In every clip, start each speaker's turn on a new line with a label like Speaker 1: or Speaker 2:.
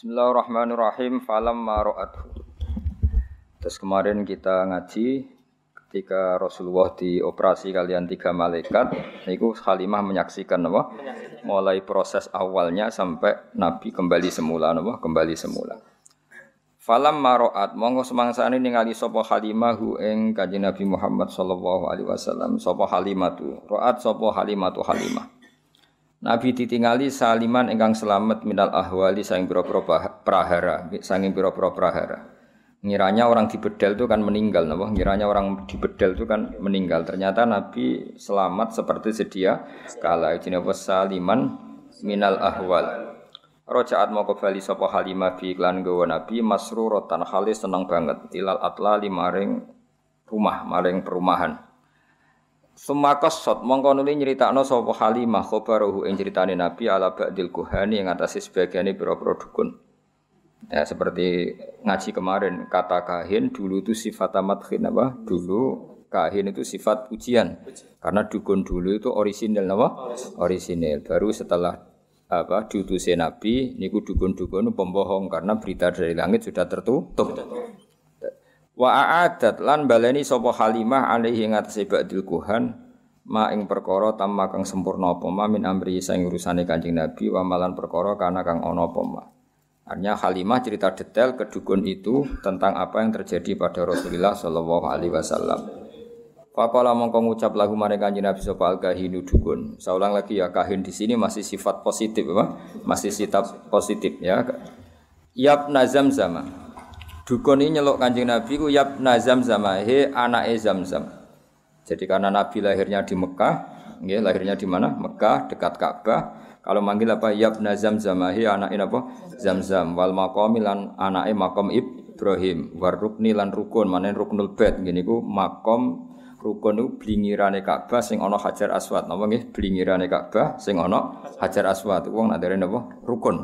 Speaker 1: Bismillahirrahmanirrahim. Falam maro'adhu. Terus kemarin kita ngaji ketika Rasulullah dioperasi kalian tiga malaikat, itu Halimah menyaksikan apa? Mulai proses awalnya sampai Nabi kembali semula, apa? Kembali semula. Falam maro'at. Monggo ini ningali sopoh Halimah hu kaji Nabi Muhammad sallallahu alaihi wasallam. Halimah tu? Ro'at sopoh Halimah tu Halimah. Nabi ditinggali saliman enggang selamat minal ahwali saing pira-pira prahara, saing pira-pira prahara. Ngiranya orang dibedel itu kan meninggal, napa? Ngiranya orang dibedel itu kan meninggal. Ternyata Nabi selamat seperti sedia kala jenenge saliman minal ahwal. Rojaat mau kembali sapa Halimah fi iklan gawa Nabi halis seneng banget ilal atla limaring rumah maring perumahan. Semua sot mongko nuli nyeritakno sapa Halimah khabarahu ing critane Nabi ala ba'dil kuhani yang atas sebagiane pira-pira dukun. Ya seperti ngaji kemarin kata kahin dulu itu sifat amat kahin apa? Dulu kahin itu sifat ujian, Karena dukun dulu itu orisinil apa? Orisinil. Baru setelah apa diutusin Nabi niku dukun-dukun pembohong karena berita dari langit sudah tertutup. Wa a'adat lan baleni sapa Halimah alaihi ngatasi ba'dil kuhan ma ing perkara tamma kang sempurna apa ma min amri sing urusane Kanjeng Nabi wa malan perkara kana kang ana apa ma. Artinya Halimah cerita detail ke dukun itu tentang apa yang terjadi pada Rasulullah sallallahu alaihi wasallam. Pakola mongko ngucap lagu mereka kanjeng Nabi sapa al kahin dukun. Saya ulang lagi ya kahin di sini masih sifat positif apa? Masih sifat positif ya. Yap nazam zama. Dukun ini nyelok kanjeng Nabi ku yap nazam zamahe anak zamzam. Jadi karena Nabi lahirnya di Mekah, ya, lahirnya di mana? Mekah dekat Ka'bah. Kalau manggil apa? Yap nazam zamahe anak apa? Zamzam. Wal makomilan anak makom Ibrahim. Warukni lan rukun. Mana ruknul bed? Gini ku makom rukun itu blingirane Ka'bah sing ono Hajar Aswad. Nama nggih blingirane Ka'bah sing ono Hajar Aswad. Wong nak apa? Rukun.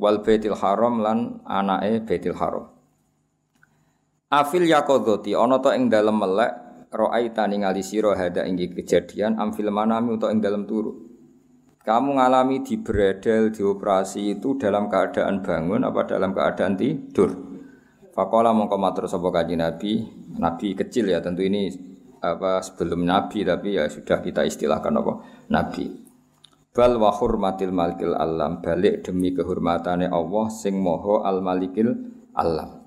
Speaker 1: Wal Baitul Haram lan e Baitul Haram. Afil yakodoti ono to ing dalem melek roai tani ngali siro hada inggi kejadian amfil manami untuk ing dalem turu. Kamu ngalami di beredel di operasi itu dalam keadaan bangun apa dalam keadaan tidur? Fakola mongko matur sapa kanjeng Nabi, Nabi kecil ya tentu ini apa sebelum Nabi tapi ya sudah kita istilahkan apa Nabi bal wa hurmatil malikil alam balik demi kehormatane Allah sing moho al malikil alam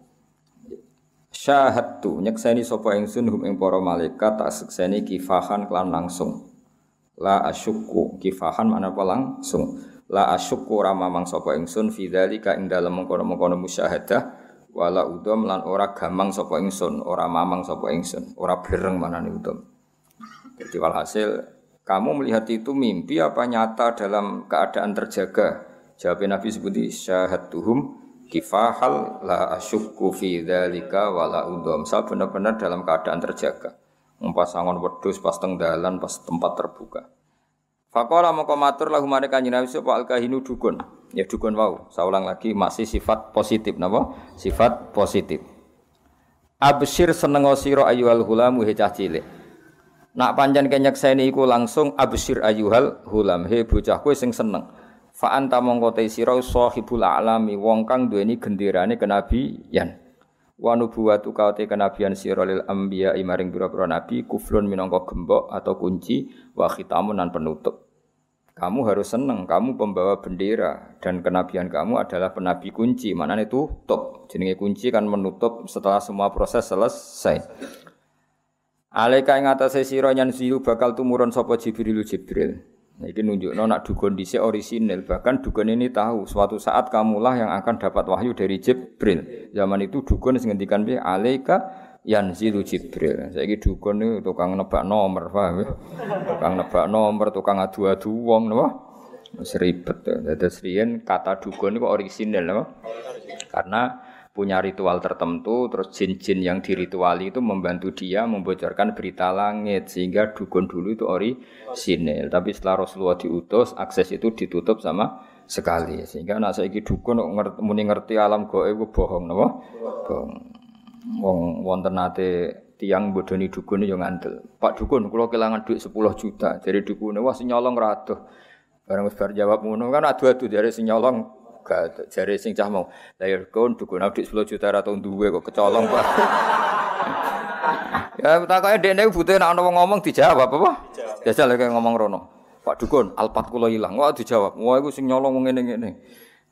Speaker 1: tu nyekseni sopo engsun hum ing poro malaikat tak sekseni kifahan klan langsung la asyukku kifahan mana apa langsung la asyukku ramamang sapa fidali ka ing dalam mengkono-mengkono musyahadah wala udom lan ora gamang sopo engsun ora mamang sopo engsun ora bereng mana nih udom jadi walhasil kamu melihat itu mimpi apa nyata dalam keadaan terjaga jawab Nabi sebuti seperti tuhum kifahal la asyukku fi dzalika la udom. Saya benar-benar dalam keadaan terjaga. Mempasangon wedhus pas teng dalan pas tempat terbuka. Faqala maka matur lahu mare kanjeng Nabi sapa al kahinu dukun. Ya dukun wau. Saya ulang lagi masih sifat positif napa? Sifat positif. Absir senengo sira ayyuhal hulamu he cah cilik. Nak panjang kenyak ini iku langsung absir ayyuhal hulam he bocah kowe sing seneng fa anta mongko te sira sahibul alami wong kang duweni genderane kenabian wa nubuwatu ka te kenabian sira lil anbiya maring pira-pira nabi kuflun minangka gembok atau kunci wa khitamun lan penutup kamu harus seneng, kamu pembawa bendera dan kenabian kamu adalah penabi kunci. Mana itu tutup. Jenenge kunci kan menutup setelah semua proses selesai. Alaika ing atase sira nyan bakal tumurun sapa Jibril Jibril. Ini nunjuk nak dukun dhisik orisinil, bahkan dukun ini tahu suatu saat kamulah yang akan dapat wahyu dari Jibril. Zaman itu dukun sing ngendikan Alaika yanzilu Jibril. ini dukun itu tukang nebak nomor, paham ya? Tukang nebak nomor, tukang adu-adu wong napa? seribet ribet. Dados kata dukun itu orisinil napa? Karena punya ritual tertentu, terus jin-jin yang dirituali itu membantu dia membocorkan berita langit sehingga dukun dulu itu ori sinil. Tapi setelah Rasulullah diutus, akses itu ditutup sama sekali sehingga nak saiki dukun ngerti muni ngerti alam gue ku bohong napa? Bohong. Wong wonten nate tiang bodoni dukun yang ngandel. Pak dukun kula kehilangan duit 10 juta. Jadi dukun wah sing nyolong Barang besar jawab ngono kan adu-adu dari sinyolong gak jare sing cah mau. lahir ya kon dukun adik 10 juta ra tau duwe kok kecolong kok. ya takoke dekne butuh nek ana wong ngomong dijawab apa? Jajal ya, kayak ngomong rono. Pak Dukun, alpat kula ilang. Wah dijawab. Wah iku sing nyolong wong ngene-ngene.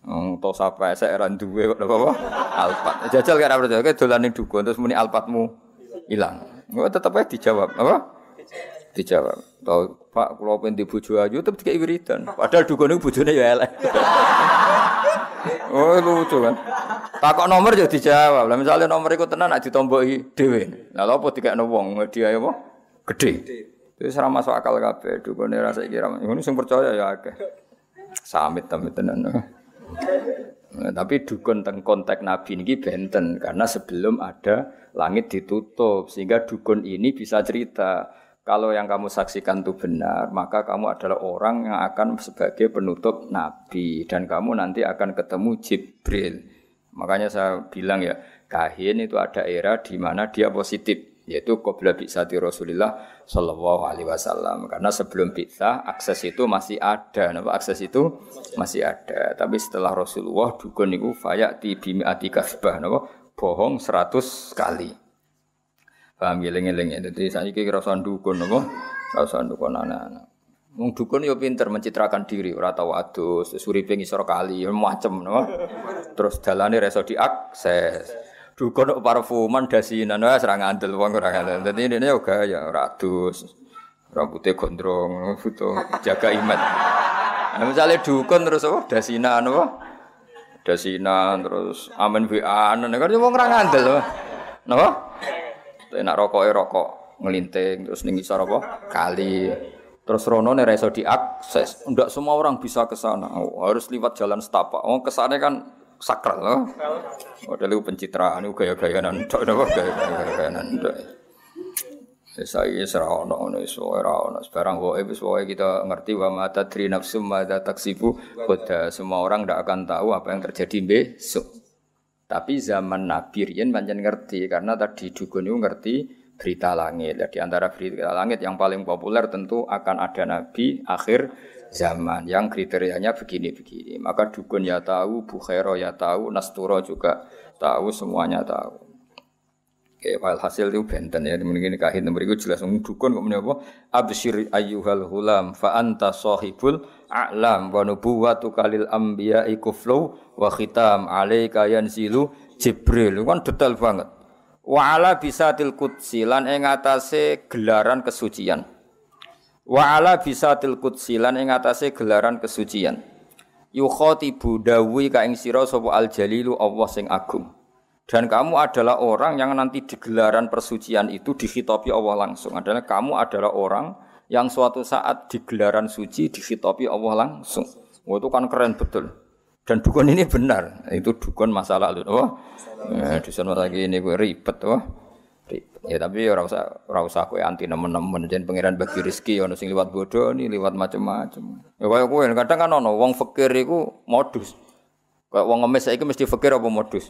Speaker 1: Wong to sapa esek ra duwe kok apa? Alpat. Jajal kira percaya ke dolan ning Dukun terus muni alpatmu ilang. Wah tetep ae dijawab apa? Dijawab. Tau Pak kula pengen di bojo ayu tetep dikai wiridan. Padahal Dukun iku bojone ya elek. Oh lucu kan. kok nomor ya dijawab. Lah misale nomor iku tenan nek ditomboki dhewe. Lah apa dikekno wong dia ya apa? Gede. Terus ora masuk akal kabeh. Dukune rasa kira kira. Ngono sing percaya ya akeh. Samit tamit tenan. Nah, tapi dukun teng kontak Nabi ini benten karena sebelum ada langit ditutup sehingga dukun ini bisa cerita kalau yang kamu saksikan itu benar, maka kamu adalah orang yang akan sebagai penutup nabi dan kamu nanti akan ketemu Jibril. Makanya saya bilang ya, kahin itu ada era di mana dia positif, yaitu qabla bi'sati Rasulullah Shallallahu alaihi wasallam. Karena sebelum bisa akses itu masih ada, napa akses itu masih ada. Tapi setelah Rasulullah dukun itu fayak di atikasbah nama bohong seratus kali. Paham ya, ngeling-eling. Dadi saiki kerasan dukun apa? Kerasan dukun anak-anak. Wong dukun yo pinter mencitrakan diri, ora tau adus, suripe ngisor kali, macem no. Terus dalane reso diakses. Dukun kok parfuman dasinan wis serang ngandel wong ora ngandel. Dadi ini yo gaya ora adus. Rambutnya gondrong, foto jaga iman. Nah, misalnya dukun terus apa? Dasinan apa? Dasinan terus amen wi'an, nek kan wong ora ngandel. Napa? Enak rokok rokok rokok ngelinting terus nih isor apa? Kali. Terus Rono nih reso diakses. tidak semua orang bisa ke sana. Oh, harus lewat jalan setapak. Oh, kesana kan sakral loh. Ada lu pencitraan itu gaya gaya ndak apa gaya gaya ndak. Saya serah ono nih iso ora sekarang sebarang ibu wis kita ngerti bahwa mata tri nafsu mata taksibu kota semua orang tidak akan tahu apa yang terjadi besok. Tapi zaman Nabi Rian banyak ngerti karena tadi dukun itu ngerti berita langit. Jadi antara berita langit yang paling populer tentu akan ada Nabi akhir zaman yang kriterianya begini-begini. Maka dukun ya tahu, Bukhairo ya tahu, Nasturo juga tahu, semuanya tahu kayak wal hasil itu benten ya. Mungkin kahit nomor itu jelas dukun kok menapa? Abshir Ayuhal hulam fa anta sahibul a'lam wa nubuwatu kalil ambia ikuflo wa khitam alaika yanzilu Jibril. Kan detail banget. Wa ala bisatil qudsi lan ing atase gelaran kesucian. Wa ala bisatil qudsi lan ing atase gelaran kesucian. Yukhatibu dawuhi ka ing sira sapa al jalilu Allah sing agung. Dan kamu adalah orang yang nanti digelaran persucian itu dihitopi Allah langsung. Adalah kamu adalah orang yang suatu saat digelaran gelaran suci dihitopi Allah langsung. Wah, oh, itu kan keren betul. Dan dukun ini benar. Itu dukun masalah lalu. Wah, oh, ya, di sana lagi ini gue ribet. Wah, oh. Ya tapi ya rasa rasa ya anti nemen-nemen. Jadi pangeran bagi rizki. Ya sing liwat bodoh nih, liwat macam-macam. Ya kayak gue kadang kan ono wong fakir itu modus. Kayak wong ngemis saya mesti fakir apa modus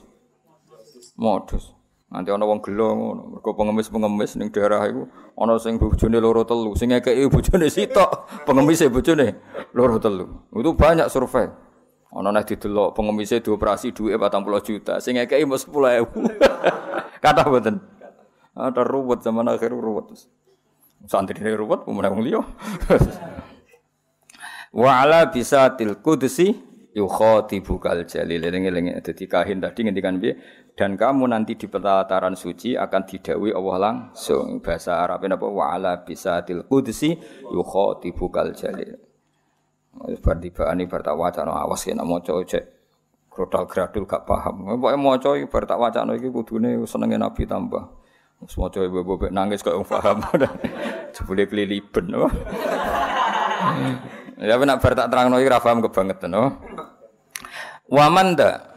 Speaker 1: modus. Nanti ana wong gelo ngono. Mergo pengemis-pengemis ning daerah iku ana sing bojone loro telu, sing ngekeki bojone sitok, pengemise bojone loro telu. Itu banyak survei. Ana nek didelok pengemise dioperasi empat 40 juta, sing ngekeki sepuluh 10.000. Kata mboten. Ada ruwet zaman akhir ruwet. Santri ini ruwet, pemenang liya. Wa'ala bisa til kudusi tibu kal jali, Ini lengi Jadi kahin tadi ngendikan biya dan kamu nanti di pelataran suci akan didakwi Allah langsung bahasa Arabnya apa wa'ala tilkudsi qudsi yukhatibukal jalil tiba ini bertakwa jana awas ya moco cek krodal gradul gak paham pokoknya mau cek bertakwa jana ini kudune senengin Nabi tambah semua cowok ibu ibu nangis kok paham jebule kelili oh. ya nak bertak terang no, paham kebangetan waman Wamanda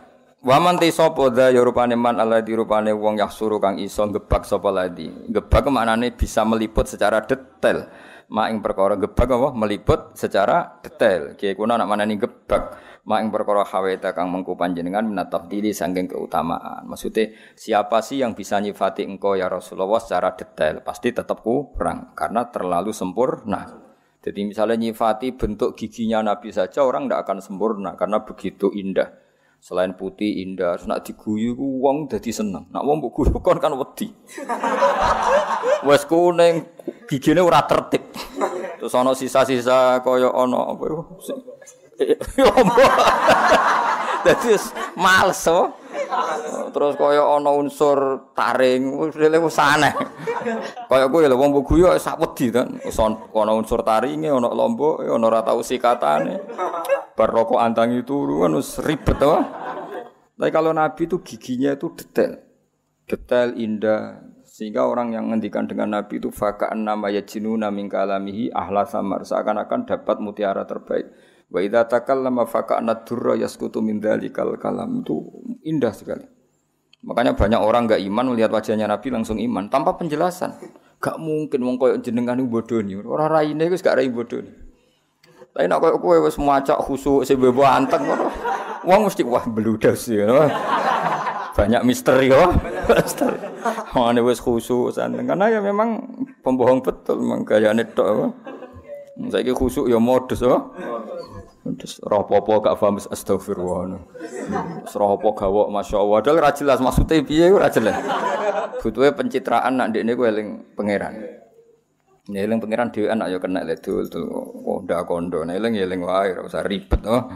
Speaker 1: Waman te sopo da ya rupane man alladhi rupane wong suruh kang iso gebak sapa ladi. mana maknane bisa meliput secara detail. Maing perkara gebak apa meliput secara detail. Kiye kuna nak manani gebak. Maing perkara haweta kang mengku panjenengan menatap diri saking keutamaan. Maksudnya siapa sih yang bisa nyifati engkau ya Rasulullah secara detail? Pasti tetap kurang karena terlalu sempurna. Jadi misalnya nyifati bentuk giginya Nabi saja orang tidak akan sempurna karena begitu indah selain putih indah terus nak diguyu ku wong dadi seneng nak wong mbok guyu kon kan wedi wes kuning gigine ora tertib terus ana sisa-sisa kaya ana apa yo ombo dadi oh. males terus kaya ana unsur taring wis aneh Kayak kowe lho wong guyu sak wedi son Ono unsur taringe, ono lombok, eh, ono rata usi sikatane. Bar antang itu turu kan ribet tuh Tapi kalau Nabi itu giginya itu detail. Detail indah sehingga orang yang ngendikan dengan Nabi itu faka'an nama yajinuna naming kalamihi ahla samar seakan-akan dapat mutiara terbaik wa idza takallama faka'na durra yaskutu min dzalikal kalam itu indah sekali Makanya banyak orang nggak iman melihat wajahnya Nabi langsung iman tanpa penjelasan. Gak mungkin wong koyo jenengan iku bodoh nih. Ora raine wis gak rai bodoh. Tapi nak koyo kowe wis macak khusuk sing bebo anteng ngono. Wong mesti wah bludas ya. Banyak misteri kok. Misteri. Ana wis khusuk santen karena ya memang pembohong betul memang gayane tok. Saiki khusuk ya modus kok. Terus ropopo gak paham astagfirullah. Terus ropopo gawok masya Allah. Dal ra jelas maksudnya piye ora jelas. Butuhe pencitraan nak ndekne kuwi eling pangeran. Ya eling pangeran dhewe anak ya kena le dul dul kondak oh, kondo. Nah, eling ya eling wae ora usah ribet oh.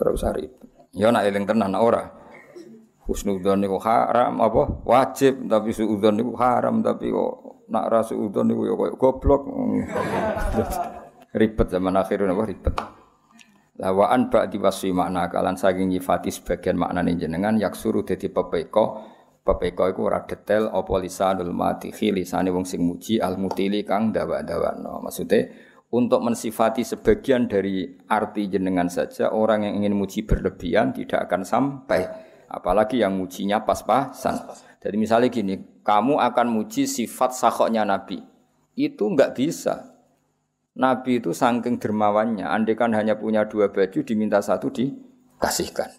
Speaker 1: Ora usah ribet. Ya nak eling tenan ora. Husnudzon niku haram apa wajib tapi suudzon niku haram tapi kok nak ra suudzon niku ya koyo goblok. ribet zaman akhir apa ribet. Lawaan bak diwasi makna kalan saking nyifati sebagian makna jenengan yak suruh dadi pepeko. Pepeko itu orang detail apa lisanul matihi lisane wong sing muji al mutili kang dawa-dawano. Maksude untuk mensifati sebagian dari arti jenengan saja orang yang ingin muji berlebihan tidak akan sampai apalagi yang mujinya pas-pasan. Jadi misalnya gini, kamu akan muji sifat sakoknya Nabi. Itu enggak bisa. Nabi itu sangking dermawannya, andekan hanya punya dua baju diminta satu dikasihkan.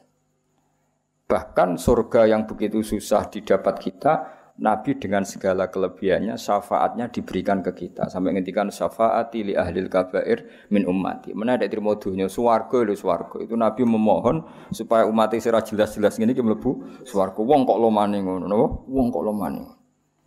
Speaker 1: Bahkan surga yang begitu susah didapat kita, Nabi dengan segala kelebihannya syafaatnya diberikan ke kita sampai ngendikan syafaati li ahlil kabair min ummati. Mana ada terima dunia swarga lho swarga. Itu Nabi memohon supaya umat sira jelas-jelas ngene iki mlebu swarga. Wong kok lomane ngono, wong kok lomane.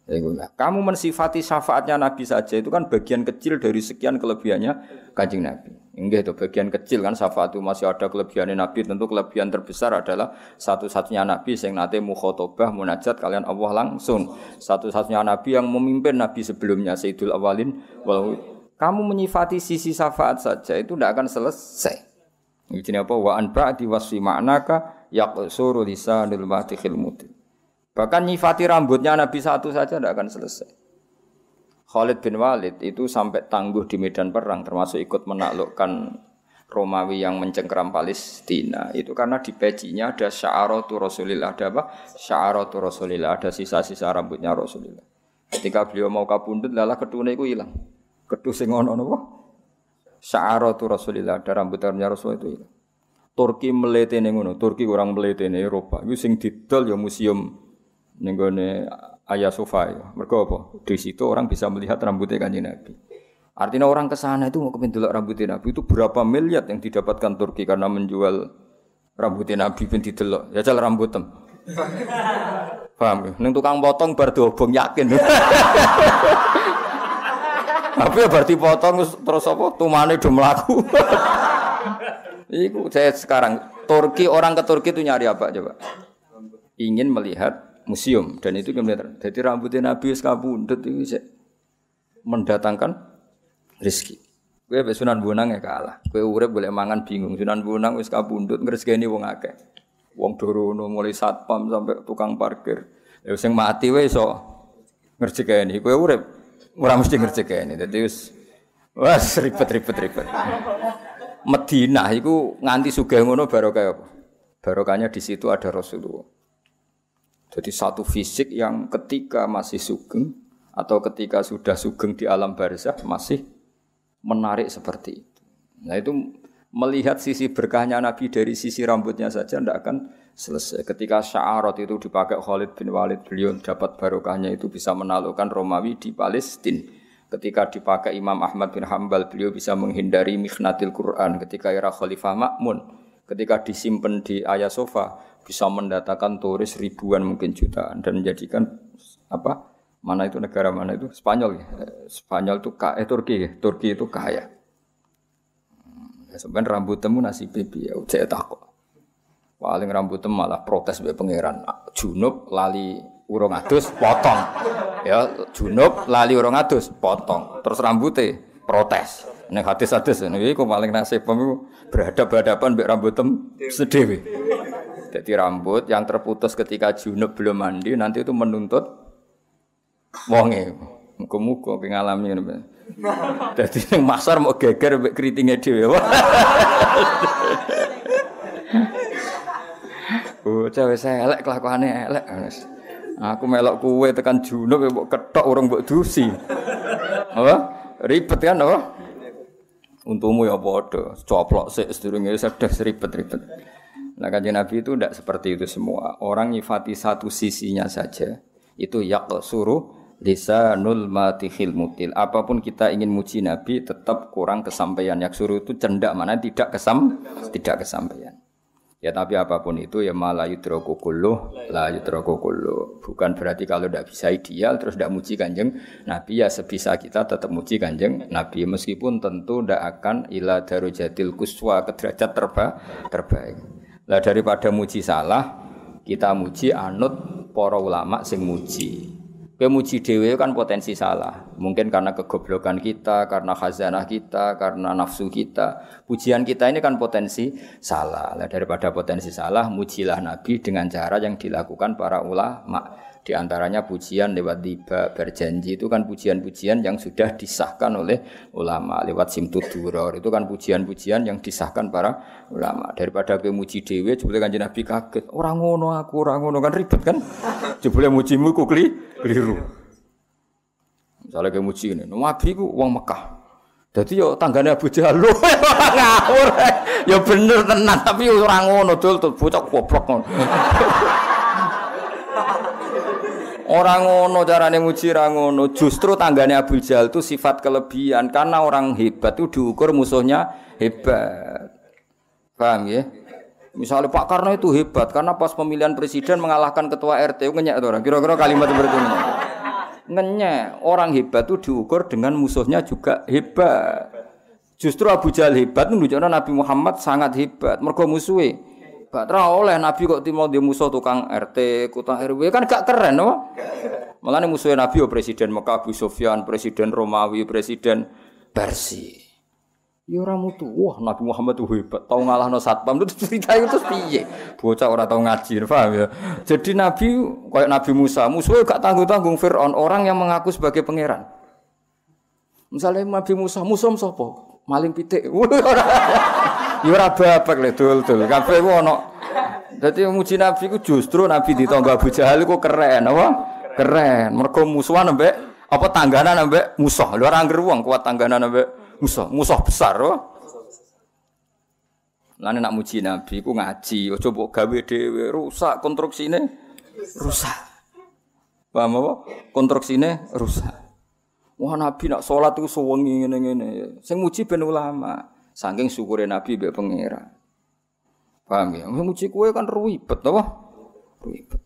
Speaker 1: Ya, nah, kamu mensifati syafaatnya Nabi saja itu kan bagian kecil dari sekian kelebihannya kancing Nabi. Enggak itu bagian kecil kan syafaat itu masih ada kelebihannya Nabi. Tentu kelebihan terbesar adalah satu-satunya Nabi yang nanti mukhotobah munajat kalian Allah langsung. Satu-satunya Nabi yang memimpin Nabi sebelumnya Sayyidul Awalin. Kamu menyifati sisi syafaat saja itu tidak akan selesai. Ini apa? Wa anba'di wasfi ma'naka yaqsuru lisanul matihil mutin. Bahkan nyifati rambutnya Nabi satu saja tidak akan selesai. Khalid bin Walid itu sampai tangguh di medan perang, termasuk ikut menaklukkan Romawi yang mencengkeram Palestina. Itu karena di pecinya ada syaratu Rasulillah, ada apa? Syaratu Rasulillah, ada sisa-sisa rambutnya Rasulillah. Ketika beliau mau kapundut, lala ketune itu hilang. Ketu sing ono napa? Syaratu Rasulillah, ada rambutnya rasul itu hilang. Turki meletene ngono, Turki orang meletene Eropa. Itu sing didol ya museum nenggone ayah sofa ya. Mereka apa? Di situ orang bisa melihat rambutnya kanji Nabi. Artinya orang ke sana itu mau kepengen rambutnya Nabi itu berapa miliar yang didapatkan Turki karena menjual rambutnya Nabi pun telok Ya jal rambut tem. Paham ya? Neng tukang potong bar yakin. Tapi ya berarti potong terus apa Tuh mana udah melaku Iku saya sekarang Turki orang ke Turki itu nyari apa coba? Ingin melihat museum dan itu kemudian jadi rambutnya Nabi wis itu itu mendatangkan rezeki. Gue mbek Sunan Bonang ya kalah. Gue urep boleh mangan bingung. Sunan Bonang wis kabundut ini wong akeh. Wong dorono mulai satpam sampai tukang parkir. Ya sing mati wae iso ini. Gue urep ora mesti ngrejekeni. Dadi wis wes ribet-ribet ribet. Madinah itu nganti sugih ngono barokah apa? Barokahnya di situ ada Rasulullah. Jadi satu fisik yang ketika masih sugeng atau ketika sudah sugeng di alam barzah masih menarik seperti itu. Nah itu melihat sisi berkahnya Nabi dari sisi rambutnya saja tidak akan selesai. Ketika syarat itu dipakai Khalid bin Walid, beliau dapat barokahnya itu bisa menalukan Romawi di Palestina. Ketika dipakai Imam Ahmad bin Hambal, beliau bisa menghindari mikhnatil Quran ketika era Khalifah Makmun. Ketika disimpan di Ayasofa, bisa mendatangkan turis ribuan mungkin jutaan dan menjadikan apa mana itu negara mana itu Spanyol ya Spanyol itu kaya eh, Turki ya Turki itu kaya hmm, ya, sebenarnya rambut temu nasi pipi ya saya takut paling rambut temu malah protes be pangeran nah, junub lali urung adus potong ya junub lali urung adus potong terus rambutnya protes Nah, hadis-hadis ini ya, kok paling nasib pemu berhadap-hadapan mbek rambut tem sedih. Jadi rambut yang terputus ketika junub belum mandi nanti itu menuntut wonge. Muka-muka pengalami yang Jadi masar mau geger keritingnya keritinge Oh, cewek saya elek kelakuannya elek. Aku melok kue tekan junub ya mbok ketok orang mbok dusi. Apa? Ribet kan apa? Untungmu ya bodoh. coplok sik sedurunge sedhes ribet-ribet. Nah kajian Nabi itu tidak seperti itu semua. Orang nyifati satu sisinya saja. Itu yak suruh nul matihil mutil. Apapun kita ingin muji Nabi tetap kurang kesampaian. Yak suruh itu cendak mana tidak kesam tidak kesampaian. Ya tapi apapun itu ya malah yudroku kullu, la Bukan berarti kalau tidak bisa ideal terus tidak muji kanjeng Nabi ya sebisa kita tetap muji kanjeng Nabi meskipun tentu tidak akan ilah darujatil kuswa ke derajat terba, terbaik. Lah daripada muji salah, kita muji anut para ulama sing muji. Kowe muji dhewe kan potensi salah. Mungkin karena kegoblokan kita, karena khazanah kita, karena nafsu kita. Pujian kita ini kan potensi salah. Lah daripada potensi salah, mujilah Nabi dengan cara yang dilakukan para ulama. Di antaranya pujian lewat tiba berjanji itu kan pujian-pujian yang sudah disahkan oleh ulama lewat simtuduror itu kan pujian-pujian yang disahkan para ulama daripada muji dewe jebule kanjeng Nabi kaget orang ngono aku orang ngono kan ribet kan jebule mujimu ku keliru misalnya muji ini Nabi ku uang Mekah jadi yo tanggane Abu Jahal ngawur. Yo bener tenan tapi orang ngono tuh bocah goblok ngono. Orang ngono carane muji ra ngono. Justru tanggane Abu Jahal itu sifat kelebihan karena orang hebat itu diukur musuhnya hebat. Paham ya? Misalnya Pak Karno itu hebat karena pas pemilihan presiden mengalahkan ketua RT ngenyek orang. Kira-kira kalimat seperti ini. Ngenyek. Orang hebat itu diukur dengan musuhnya juga hebat. Justru Abu Jahal hebat menunjukkan Nabi Muhammad sangat hebat. Mergo musuhnya Ra oleh Nabi kok timo di musuh tukang RT, kutang RW kan gak keren no? Malah nih musuhnya Nabi yo ya, presiden Mekah Abu Sofyan, presiden Romawi, presiden Persi. Ya ora mutu. Wah, Nabi Muhammad tuh hebat. Tahu ngalahno satpam itu cerita itu terus piye? Bocah orang tau ngaji, paham ya? Jadi Nabi kayak Nabi Musa, musuhnya gak tanggung-tanggung Firaun, orang yang mengaku sebagai pangeran. Misalnya Nabi Musa, musuh sapa? Maling pitik. Ya ora babak le dul-dul. Kabeh ku ana. Dadi muji Nabi ku justru Nabi ditambah Abu Jahal ku keren apa? Keren. Mergo musuhan ambek apa tangganan ambek musuh. Lho ora angger wong kuat tangganan ambek musuh. Musuh besar loh. Lan nak muji Nabi ku ngaji, aja mbok gawe dhewe rusak konstruksine rusak. Paham apa? Konstruksine rusak. Wah Nabi nak sholat, iku sewengi ngene-ngene. Sing muji ben ulama. Saking syukure Nabi mbek pangeran. Paham ya? Muji kowe kan ribet apa? Ribet.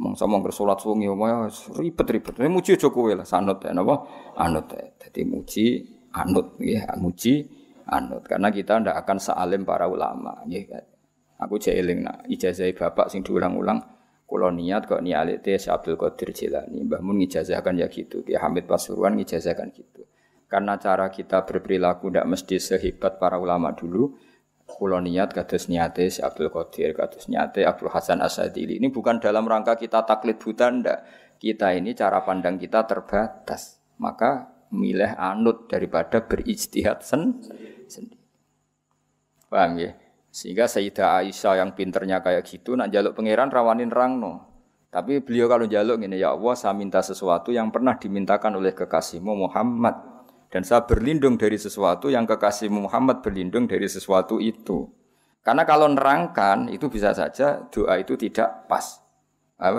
Speaker 1: Mong sama ngger salat wengi ya, ribet-ribet. Muji aja kowe lah sanut ya napa? Anut. Ya. Dadi muji anut ya, muji anut karena kita ndak akan sealim para ulama ya. Kan? Aku jek nak ijazah bapak sing diulang-ulang kula niat kok nialite Syekh Abdul Qadir Jilani. Mbah mun ngijazahkan ya gitu. Ya Hamid Pasuruan ngijazahkan gitu. Karena cara kita berperilaku tidak mesti sehebat para ulama dulu. Kulo niat kados niate si Abdul Qadir, kados niate Abdul Hasan Asadili. Ini bukan dalam rangka kita taklid buta ndak. Kita ini cara pandang kita terbatas. Maka milih anut daripada beristihad sen sendiri. Paham ya? Sehingga Sayyidah Aisyah yang pinternya kayak gitu nak jaluk pangeran rawanin rangno. Tapi beliau kalau jaluk ini ya Allah saya minta sesuatu yang pernah dimintakan oleh kekasihmu Muhammad dan saya berlindung dari sesuatu yang kekasih Muhammad berlindung dari sesuatu itu. Karena kalau nerangkan itu bisa saja doa itu tidak pas.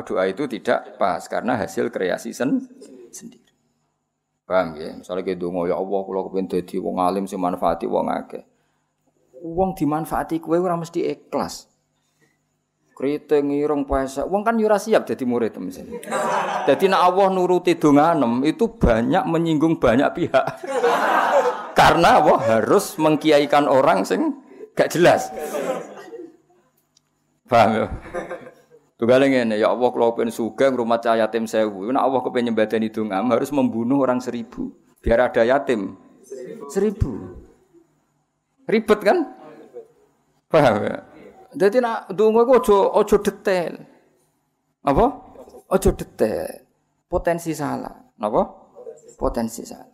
Speaker 1: doa itu tidak pas karena hasil kreasi sen sendiri. Paham ya? Misalnya kita dongo ya Allah kalau kepengen jadi wong alim sih manfaati wong akeh. Wong dimanfaati kowe ora mesti ikhlas kriting ngirong puasa. Wong kan yura siap jadi murid misalnya. Jadi nak Allah nuruti donganem itu banyak menyinggung banyak pihak. Karena Allah harus mengkiaikan orang sing gak jelas. Paham ya? Tugale ngene, ya Allah kula pengen sugeng rumah cah yatim sewu. Nak Allah kepengen nyembadani dongam harus membunuh orang seribu biar ada yatim. Seribu. Ribet kan? Paham ya? Jadi nak dungo itu ojo ojo detail. Apa? Ojo detail. Potensi salah. Apa? Potensi salah.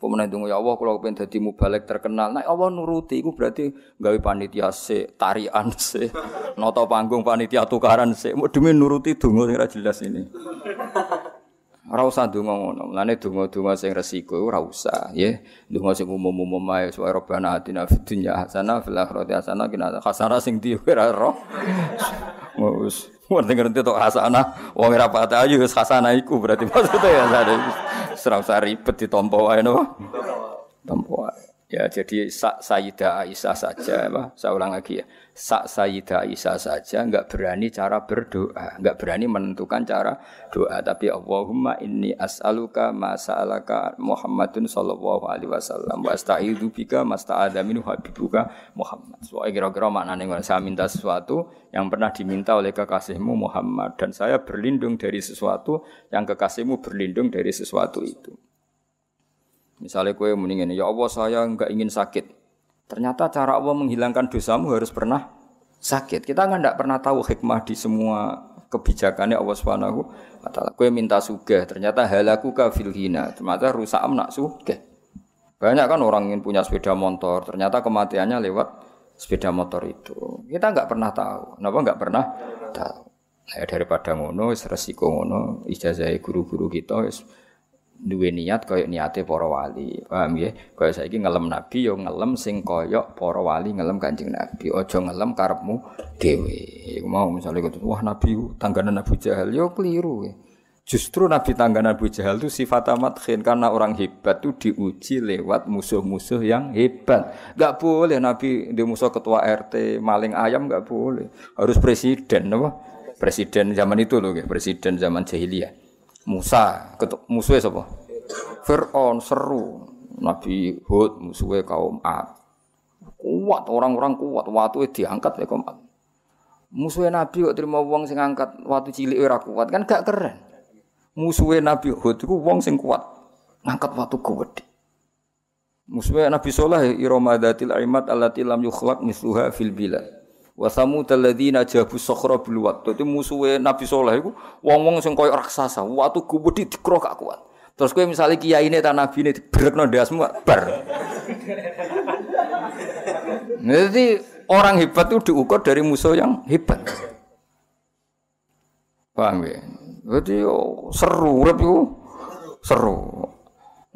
Speaker 1: Pemenang dungo ya Allah kalau pengen jadi mubalek terkenal. Nah Allah nuruti. Itu berarti gawe panitia se, tarian se, noto panggung panitia tukaran se. Mau demi nuruti dungo yang jelas ini. Ora usah donga ngono. Mulane donga-donga sing resiko ora usah, ya. Donga sing umum-umum ae suwe Rabbana atina fid dunya hasanah fil akhirati hasanah qina khasara sing di ora roh. Wis ngerti-ngerti tok hasanah. Wong ora pate ayu wis hasanah iku berarti maksudnya ya sare. Serasa ribet ditampa wae no. Tampa wae. Ya, jadi sak Sayyidah Aisyah saja, apa? saya ulang lagi ya. Sak Sayyidah Aisyah saja enggak berani cara berdoa, enggak berani menentukan cara doa. Tapi Allahumma inni as'aluka ma sa'alaka Muhammadun sallallahu alaihi wasallam wa asta'idu bika masta'adha habibuka Muhammad. So, kira-kira maknanya ngono saya minta sesuatu yang pernah diminta oleh kekasihmu Muhammad dan saya berlindung dari sesuatu yang kekasihmu berlindung dari sesuatu itu. Misalnya kue mendingin, ya Allah saya nggak ingin sakit. Ternyata cara Allah menghilangkan dosamu harus pernah sakit. Kita kan tidak pernah tahu hikmah di semua kebijakannya Allah Subhanahu wa taala. Kowe minta sugih, ternyata halaku ka fil hina. Ternyata rusak amnak sugih. Banyak kan orang yang punya sepeda motor, ternyata kematiannya lewat sepeda motor itu. Kita nggak pernah tahu. Kenapa nggak pernah tahu? Nah, ya daripada ngono, resiko ngono, ijazah guru-guru kita, duwe niat kaya niate para wali. Paham ya? Kaya saiki ngelem nabi ya ngelem sing kaya para wali ngelem Kanjeng Nabi. Aja ngalem karepmu dhewe. Iku mau misalnya gitu, wah nabi tangganan Abu Jahal yo keliru. Ya. Justru Nabi tangganan Abu Jahal itu sifat amat khin karena orang hebat itu diuji lewat musuh-musuh yang hebat. Gak boleh Nabi di musuh ketua RT maling ayam gak boleh. Harus presiden apa? Presiden zaman itu loh, ya. presiden zaman jahiliyah. Musa, ketuk musuhe sapa? Fir'aun seru. Nabi Hud musuhe kaum Ad. Kuat orang-orang kuat, watu diangkat ya kaum Ad. Musuhe Nabi kok terima wong sing angkat watu cilik ora kuat kan gak keren. Musuhe Nabi Hud iku wong sing kuat ngangkat watu kuat Musuhe Nabi Saleh iramadatil aimat allati lam yukhlaq misluha fil bilad. Wa samud alladzina jabu sakhra bil wat. Dadi musuhe Nabi Saleh iku wong-wong sing koyo raksasa, watu gubudi dikro gak kuat. Terus kowe misale kiyaine ta nabine dibrekno ndasmu bar. Jadi nah, orang hebat itu diukur dari musuh yang hebat. Paham ya? Jadi seru urip seru.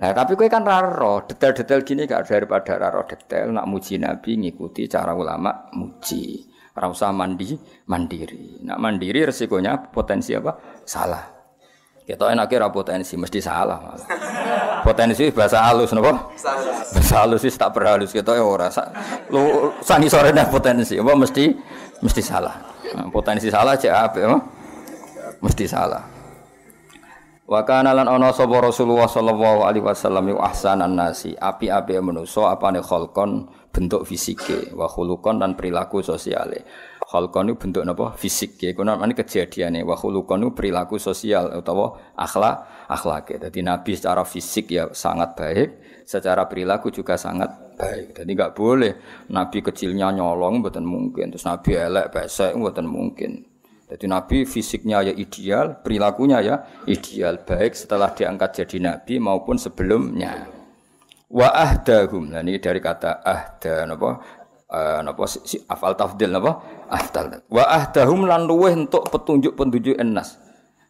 Speaker 1: Nah, tapi kue kan raro, detail-detail gini gak daripada raro detail nak muji Nabi ngikuti cara ulama muji rasa mandi mandiri. Nak mandiri resikonya potensi apa? Salah. Kita enaknya kira potensi mesti salah malah. Potensi bahasa halus nopo? Bahasa halus sih tak berhalus kita ya ora lu sani sore dah potensi apa mesti mesti salah. Nah, potensi salah cek apa ya? Mesti salah. Wa kana lan ana sapa Rasulullah sallallahu alaihi wasallam yu ahsanan nasi, api-api apa apane kholkon bentuk fisike wa khulukon dan perilaku sosiale. khulukon itu bentuk apa Fisike. karena ini kejadian wa khulukon itu perilaku sosial atau akhlak akhlake. Jadi nabi secara fisik ya sangat baik, secara perilaku juga sangat baik. Jadi nggak boleh nabi kecilnya nyolong bukan mungkin, terus nabi elek besek bukan mungkin. Jadi Nabi fisiknya ya ideal, perilakunya ya ideal, baik setelah diangkat jadi Nabi maupun sebelumnya wa ahdahum. Nah, ini dari kata ahda napa uh, napa si, afal tafdil napa afdal. Wa ahdahum lan luweh entuk petunjuk-petunjuk ennas.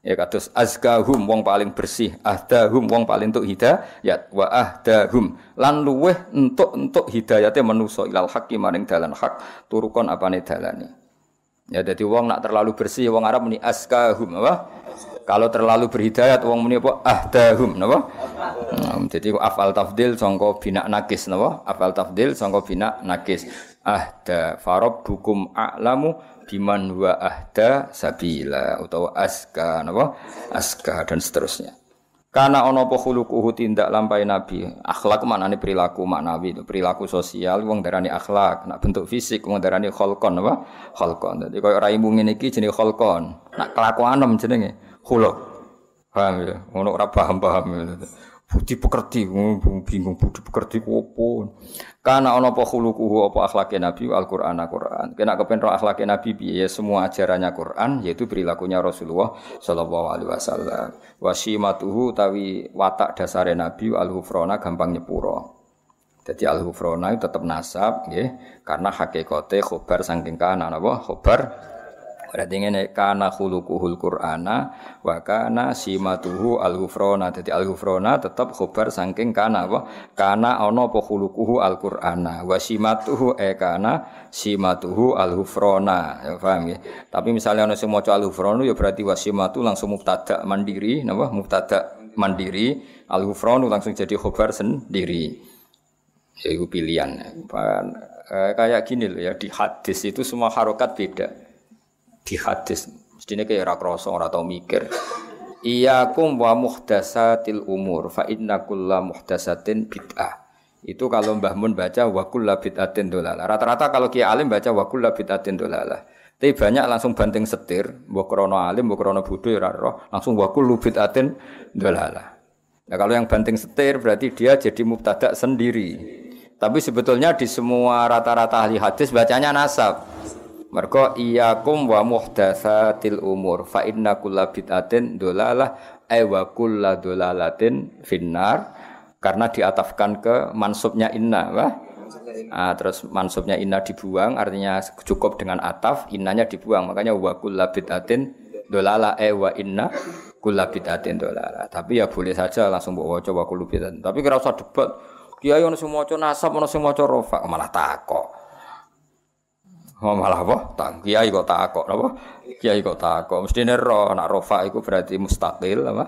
Speaker 1: Ya kados azkahum wong paling bersih, ahdahum wong paling entuk hidayat, wa ahdahum lan luweh entuk entuk hidayate manusa ilal haqqi maring dalan hak, turukon apane dalane. Ya jadi wong nak terlalu bersih wong Arab muni askahum apa? Kalau terlalu berhidayat wong muni apa? Ahdahum napa? Nah, jadi afal tafdil sangka bina nakis napa? Afal tafdil sangka bina nakis. Ahda farabbukum a'lamu biman wa ahda sabila utawa aska napa? Aska dan seterusnya. Karena ono po khuluquhu tindak lampai nabi. Akhlak maknane perilaku maknawi, perilaku sosial wong darani akhlak. Nak bentuk fisik wong darani holkon, apa? Holkon. Jadi koyo ora imbu ini iki jenenge kholqon. Nak kelakuanem jenenge khuluq. Paham ya? Ono ora paham-paham. Ya budi pekerti oh, bingung budi pekerti opo karena ono apa khuluquhu apa akhlaknya nabi al Quran al Quran kena kepen roh akhlaknya nabi biaya semua ajarannya Quran yaitu perilakunya Rasulullah Shallallahu Alaihi Wasallam wasimatuhu tawi watak dasar nabi al hufrona gampang nyepuro jadi al hufrona itu tetap nasab ya karena hakikote khobar sangking kanan apa khobar Berarti ngene kana hulukuhul Qur'ana wa kana simatuhu al-ghufrana. Dadi al-ghufrana tetep khobar saking kana apa? Kana ana apa hulukuhu al-Qur'ana wa simatuhu e kana simatuhu al-ghufrana. Ya paham ya? Tapi misalnya ana semua maca al-ghufrana ya berarti wa simatu langsung mubtada mandiri napa? Mubtada mandiri al langsung jadi khobar sendiri. Ya itu pilihan. Eh, kayak gini loh ya di hadis itu semua harokat beda di hadis. Mestine kaya ora krasa ora tau mikir. Iyakum wa muhdasatil umur fa inna kulla muhdasatin bid'ah. Itu kalau Mbah Mun baca wa kulla bid'atin dolalah. Rata-rata kalau Kiai Alim baca wa kulla bid'atin dolalah. Tapi banyak langsung banting setir, mbok krana alim, mbok krana bodho ya roh, langsung wa kullu bid'atin dolalah. Nah, kalau yang banting setir berarti dia jadi mubtada sendiri. Tapi sebetulnya di semua rata-rata ahli hadis bacanya nasab. Mergo kum wa til umur fa inna kulla bid'atin dolalah ay wa kulla dolalatin finnar karena diatafkan ke mansubnya inna wah Ah, terus mansubnya inna dibuang artinya cukup dengan ataf innanya dibuang makanya wa kulla bid'atin dolala eh wa inna kulla bid'atin dolala tapi ya boleh saja langsung bawa coba kulla bid'atin tapi kira usah debat kiai ono sing maca nasab ono sing maca rofa malah takok mau oh, malah apa? Tak kiai kok takok apa? Kiai kok takok. Mesti nero anak rofa itu berarti mustaqil apa?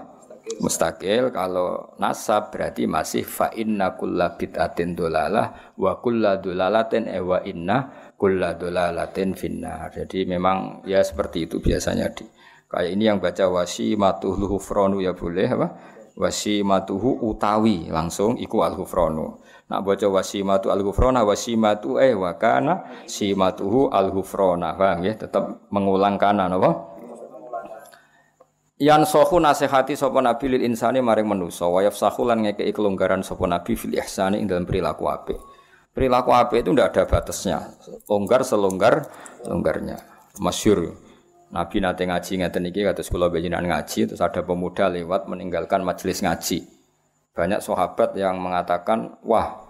Speaker 1: Mustaqil kalau nasab berarti masih fa'inna inna kulla bid'atin dolalah wa kulla dolalatin ewa eh, inna kulla dolalatin finna. Jadi memang ya seperti itu biasanya di kayak ini yang baca wasi matuhu hufronu ya boleh apa? Wasi matuhu utawi langsung iku al hufronu. Nak baca wasimatu al-ghufrana wasimatu eh wa kana simatuhu al-ghufrana. Paham ya? Tetap mengulang kana napa? Yan sohu nasihati sapa nabi lil insani maring manusa wa yafsahu lan ngekeki kelonggaran sapa nabi fil ihsani ing dalam perilaku apik. Perilaku apik itu ndak ada batasnya. Longgar selonggar longgarnya. Masyur. Nabi nate ngaji ngaten iki kados kula bejinan ngaji terus ada pemuda lewat meninggalkan majelis ngaji. Banyak sahabat yang mengatakan, wah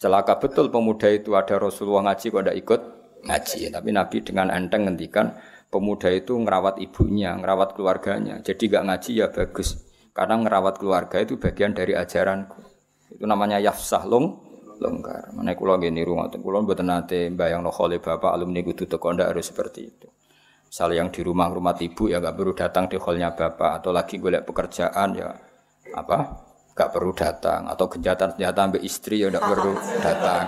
Speaker 1: celaka betul pemuda itu ada Rasulullah ngaji kok tidak ikut ngaji. Ya. Tapi Nabi dengan enteng ngendikan pemuda itu ngerawat ibunya, ngerawat keluarganya. Jadi gak ngaji ya bagus. Karena ngerawat keluarga itu bagian dari ajaranku. Itu namanya yafsah long longgar. Mana kulo gini niru ngoten. Kula buat nanti bayang khole bapak alumni kudu tuh harus seperti itu. Misal yang di rumah rumah ibu ya gak perlu datang di hallnya bapak atau lagi golek pekerjaan ya apa gak perlu datang atau kejahatan-kejahatan ambek istri ya gak perlu datang.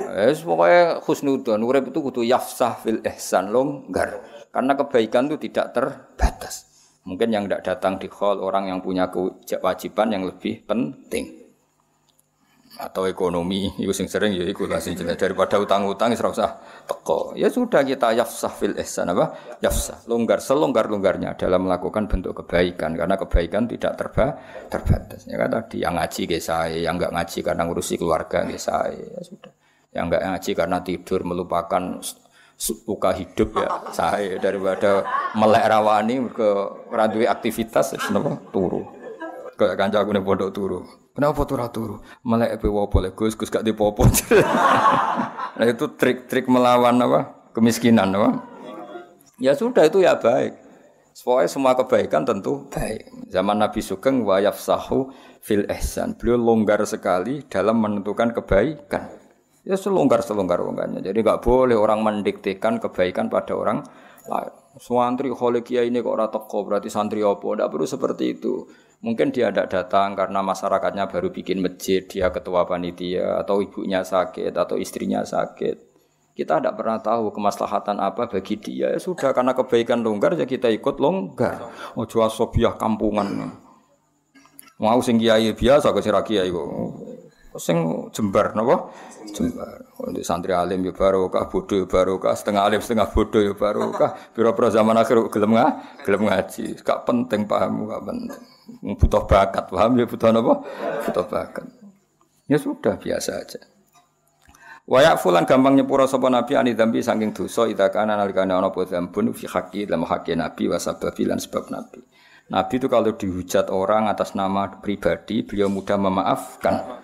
Speaker 1: Wes eh, pokoknya khusnudon urip itu kudu yafsah fil ihsan longgar. Karena kebaikan itu tidak terbatas. Mungkin yang tidak datang di hall orang yang punya kewajiban yang lebih penting atau ekonomi itu sing sering ya iku lah sing jelas daripada utang-utang wis usah teko. Ya sudah kita yafsah fil ihsan apa? Yafsah, longgar selonggar-longgarnya dalam melakukan bentuk kebaikan karena kebaikan tidak terba terbatas. Ya kan tadi yang ngaji ge saya, yang enggak ngaji karena ngurusi keluarga ge saya. Ya sudah. Yang enggak ngaji karena tidur melupakan suka hidup ya saya daripada melek rawani ke radui aktivitas senapa turu kayak kanca aku nih pondok turu. Kenapa turu turu? Melek epe wopo le gus gus gak dipopo. nah itu trik-trik melawan apa? Kemiskinan apa? Ya sudah itu ya baik. Soalnya semua kebaikan tentu baik. Zaman Nabi Sugeng wayaf sahu fil ehsan. Beliau longgar sekali dalam menentukan kebaikan. Ya selonggar selonggar longgarnya. Jadi nggak boleh orang mendiktekan kebaikan pada orang Suantri kholik kiai ini kok rata teko, berarti santri opo. Tidak perlu seperti itu. Mungkin dia tidak datang karena masyarakatnya baru bikin masjid, dia ketua panitia, atau ibunya sakit, atau istrinya sakit. Kita tidak pernah tahu kemaslahatan apa bagi dia. Ya sudah, karena kebaikan longgar, ya kita ikut longgar. oh jual sobiah kampungan. Mau sing kiai biasa ke sira kiai kok sing jember, napa? Jember. Untuk santri alim ya barokah, bodho ya barokah, setengah alim setengah bodho ya barokah. Pira-pira zaman akhir gelem ngah gelem ngaji. Gak penting paham gak penting. Butuh bakat, paham ya butuh napa? Butuh bakat. Ya sudah biasa aja. Wayak fulan gampang nyepura sapa nabi ani dambi saking dosa ida kana nalikane ana apa dambun fi haqqi dalam haqqi nabi wa filan sebab nabi. Nabi itu kalau dihujat orang atas nama pribadi, beliau mudah memaafkan.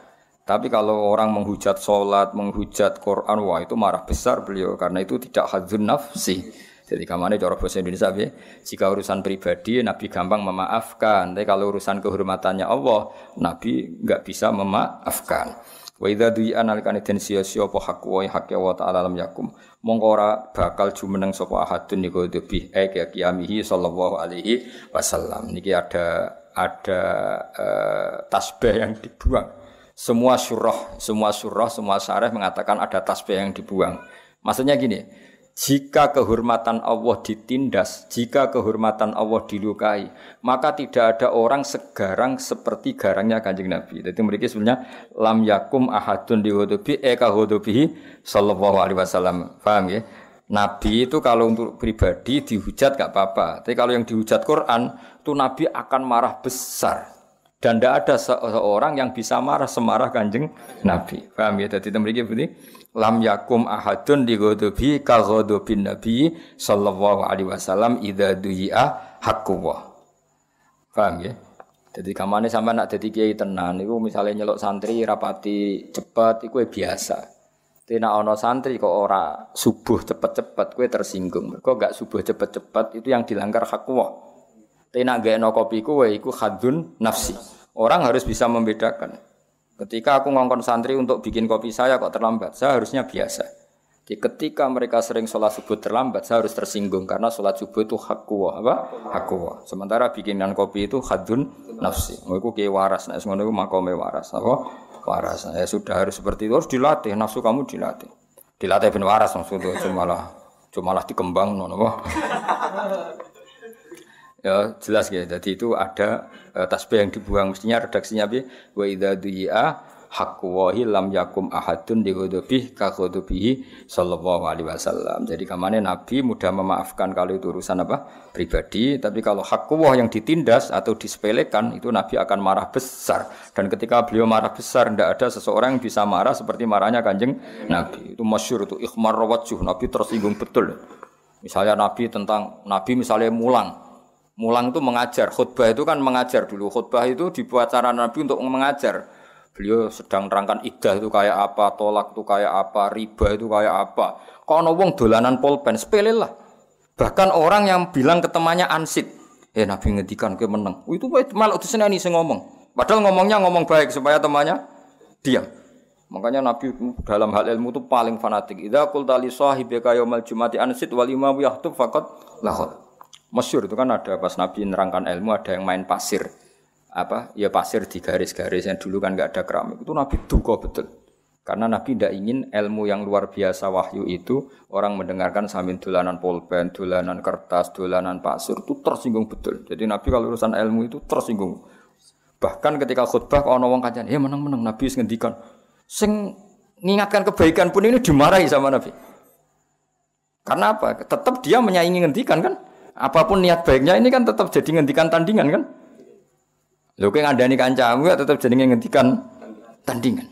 Speaker 1: Tapi kalau orang menghujat sholat, menghujat Quran, wah itu marah besar beliau karena itu tidak hadzun nafsi. Jadi kamarnya cara bahasa Indonesia ya, jika urusan pribadi Nabi gampang memaafkan, tapi kalau urusan kehormatannya Allah, Nabi nggak bisa memaafkan. Wa idza du'a nalikane den sia-sia apa hak wa hak ya wa ta'ala lam yakum. Mongko ora bakal jumeneng sapa ahadun niku debih eh, e kiamihi sallallahu alaihi wasallam. Niki ada ada eh, tasbih yang dibuang semua surah, semua surah, semua syarah mengatakan ada tasbih yang dibuang. Maksudnya gini, jika kehormatan Allah ditindas, jika kehormatan Allah dilukai, maka tidak ada orang segarang seperti garangnya kanjeng Nabi. Jadi mereka sebenarnya lam yakum ahadun dihudubi eka eh, hudubihi sallallahu alaihi wasallam. Faham ya? Nabi itu kalau untuk pribadi dihujat gak apa-apa. Tapi kalau yang dihujat Quran, itu Nabi akan marah besar. Dan tidak ada seorang yang bisa marah semarah kanjeng Nabi. Paham ya? Jadi tembikin berarti lam yakum ahadun di ghadabi nabi sallallahu alaihi wasallam idza hakku wah. Paham ya? Jadi kamane sama nak jadi kiai tenan iku misalnya nyelok santri rapati cepat, iku ya biasa. Tidak ono santri kok ora subuh cepat-cepat kue tersinggung. Kok gak subuh cepat-cepat itu yang dilanggar hakwah. Tapi nak gak kopi ku, iku hadun nafsi. Orang harus bisa membedakan. Ketika aku ngongkon santri untuk bikin kopi saya kok terlambat, saya harusnya biasa. Jadi ketika mereka sering sholat subuh terlambat, saya harus tersinggung karena sholat subuh itu hakwa, apa? Hakwa. Sementara bikinan kopi itu hadun nafsi. Aku oh, kiai waras, nah semuanya itu makome waras, apa? Waras. Ya sudah harus seperti itu harus dilatih nafsu kamu dilatih. Dilatih bin waras maksudnya cuma lah cuma lah dikembang nono. Ya, jelas ya. Jadi itu ada uh, tasbih yang dibuang mestinya redaksinya bi wa idza du'a haqqu lam yakum ahadun dihudubi ka ghadabihi sallallahu alaihi wasallam. Jadi kamane Nabi mudah memaafkan kalau itu urusan apa? pribadi, tapi kalau haqqu wah yang ditindas atau disepelekan itu Nabi akan marah besar. Dan ketika beliau marah besar tidak ada seseorang yang bisa marah seperti marahnya Kanjeng Nabi. Itu masyhur itu ikhmar wajuh Nabi tersinggung betul. Misalnya Nabi tentang Nabi misalnya mulang, Mulang itu mengajar, khutbah itu kan mengajar dulu. Khutbah itu dibuat cara Nabi untuk mengajar. Beliau sedang terangkan idah itu kayak apa, tolak itu kayak apa, riba itu kayak apa. Kono wong dolanan polpen, sepele lah. Bahkan orang yang bilang ke temannya ansit, eh Nabi ngedikan ke menang Itu malah sini sing ngomong. Padahal ngomongnya ngomong baik supaya temannya diam. Makanya Nabi dalam hal ilmu itu paling fanatik. Idza qulta li sahibika yaumal jumati ansit wal tuh yahtub faqad Masyur itu kan ada pas Nabi nerangkan ilmu ada yang main pasir. Apa? Ya pasir di garis-garis yang dulu kan nggak ada keramik. Itu Nabi duga betul. Karena Nabi tidak ingin ilmu yang luar biasa wahyu itu orang mendengarkan sambil dolanan polpen, dolanan kertas, dolanan pasir itu tersinggung betul. Jadi Nabi kalau urusan ilmu itu tersinggung. Bahkan ketika khutbah kalau nawang kajian, ya menang-menang Nabi ngendikan sing mengingatkan kebaikan pun ini dimarahi sama Nabi. Karena apa? Tetap dia menyaingi ngendikan kan? Apapun niat baiknya ini kan tetap jadi ngendikan tandingan kan? Lo kayak ngandani kancamu ya tetap jadi ngendikan tandingan.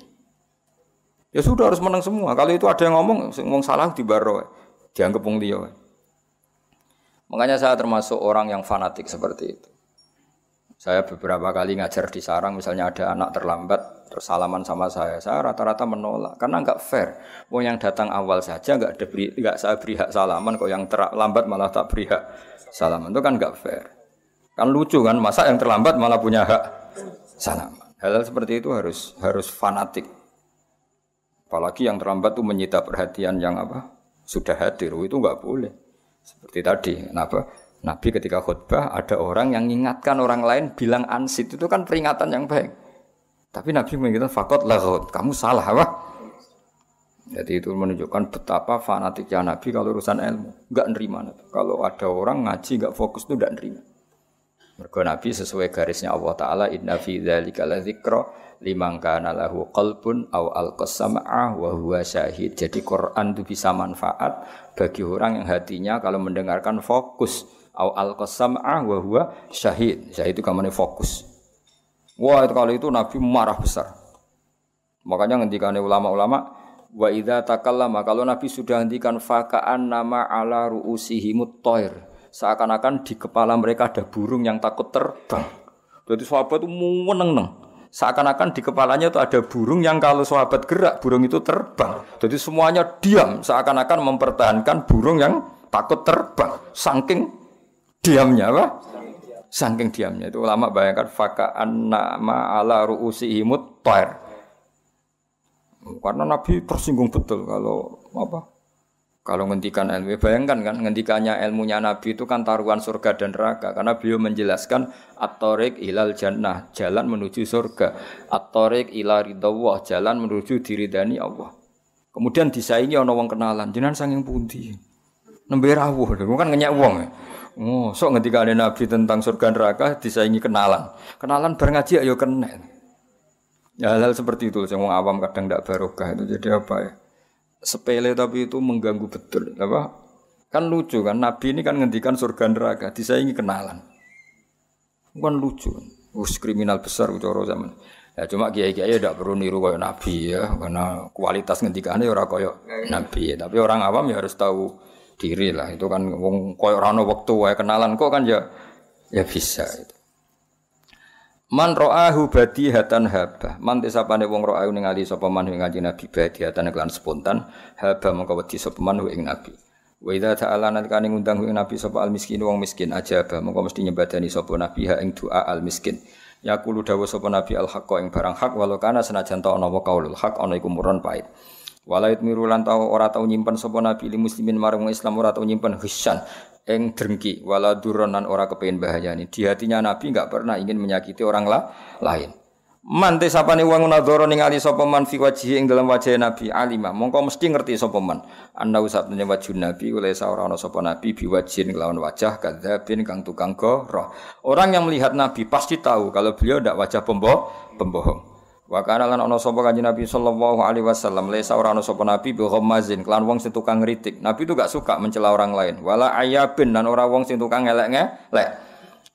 Speaker 1: Ya sudah harus menang semua. Kalau itu ada yang ngomong, ngomong salah di baro, eh. dianggap wong dia. Eh. Makanya saya termasuk orang yang fanatik seperti itu. Saya beberapa kali ngajar di sarang, misalnya ada anak terlambat, tersalaman sama saya. Saya rata-rata menolak, karena nggak fair. Mau yang datang awal saja nggak ada nggak saya beri hak salaman, kok yang terlambat malah tak beri hak salaman itu kan nggak fair. Kan lucu kan, masa yang terlambat malah punya hak salaman. Hal, -hal seperti itu harus harus fanatik. Apalagi yang terlambat itu menyita perhatian yang apa sudah hadir oh, itu nggak boleh. Seperti tadi, kenapa? Nabi ketika khutbah ada orang yang mengingatkan orang lain bilang ansit itu kan peringatan yang baik. Tapi Nabi mengingatkan fakot lagot, kamu salah apa? Jadi itu menunjukkan betapa fanatiknya Nabi kalau urusan ilmu, nggak nerima Nabi. Kalau ada orang ngaji nggak fokus itu nggak nerima. Mergo Nabi sesuai garisnya Allah Taala inna fi dzalika ladzikra liman kana lahu qalbun aw alqasama'a wa huwa syahid. Jadi Quran itu bisa manfaat bagi orang yang hatinya kalau mendengarkan fokus aw alqasama'a wa huwa syahid. Syahid itu kamane fokus. Wah, itu kalau itu Nabi marah besar. Makanya ngendikane ulama-ulama wa idza takallama kalau Nabi sudah hentikan fakaan nama ala ruusihi toir seakan-akan di kepala mereka ada burung yang takut terbang. Jadi sahabat itu meneng neng seakan-akan di kepalanya itu ada burung yang kalau sahabat gerak burung itu terbang. Jadi semuanya diam seakan-akan mempertahankan burung yang takut terbang saking diamnya apa? Saking diamnya itu lama bayangkan fakaan nama ala ruusihi toir karena Nabi tersinggung betul kalau apa? Kalau ngendikan ilmu, ya, bayangkan kan ngendikannya ilmunya Nabi itu kan taruhan surga dan neraka karena beliau menjelaskan atorik ilal jannah, jalan menuju surga, atorik ilal jalan menuju diri dani Allah. Kemudian disaingi orang-orang kenalan, jenengan sanging pundi? Nembe rawuh, kan ngenyek wong. Ya. Oh, sok ngendikane Nabi tentang surga dan neraka disaingi kenalan. Kenalan bar ngaji ayo ya, kenek. Ya, hal, -hal seperti itu yang awam kadang tidak barokah itu. Jadi apa ya? Sepele tapi itu mengganggu betul. Apa? Kan lucu kan Nabi ini kan ngendikan surga neraka, disaingi kenalan. Kan lucu. Us kriminal besar ucoro zaman. Ya cuma kiai-kiai tidak ya perlu niru kayak Nabi ya, karena kualitas ngendikannya orang kayak Nabi. Ya. Tapi orang awam ya harus tahu diri lah. Itu kan wong koyo rano waktu ya kenalan kok kan ya ya bisa itu. Man ra'ahu badihatan haba. Man tisapane wong ra'ahu ningali sapa man ing kanjeng Nabi badihatan kelan spontan haba mongko wedi sapa man ing Nabi. Wa idza ta'ala nalikane ngundang ing Nabi sapa al miskin wong miskin ajaba mongko mesti nyebadani sapa Nabi ha ing doa al miskin. Yaqulu dawuh sapa Nabi al haqqa ing barang hak walau kana senajan ta ana wa qaulul haq ana iku muron pait. Walait mirulan tau ora tau nyimpen sapa nabi li muslimin marang Islam ora tau nyimpen hisan eng drengki wala duronan ora kepengin bahayani. Di hatinya nabi enggak pernah ingin menyakiti orang la lain. Man te sapane wong nadzara ningali sapa man fi wajhi ing dalam wajah Nabi alima. Mongko mesti ngerti sapa man. Anna usabne wajh Nabi oleh ora ana sapa Nabi bi wajhin kelawan wajah kadzabin kang tukang goroh. Orang yang melihat Nabi pasti tahu kalau beliau ndak wajah pembohong. Wa kana lan ana sapa kanjeng Nabi sallallahu alaihi wasallam lesa ora ana sapa nabi bi mazin kelan wong sing tukang ngritik. Nabi itu gak suka mencela orang lain. Wala ayabin dan orang wong sing tukang ngelek-ngelek.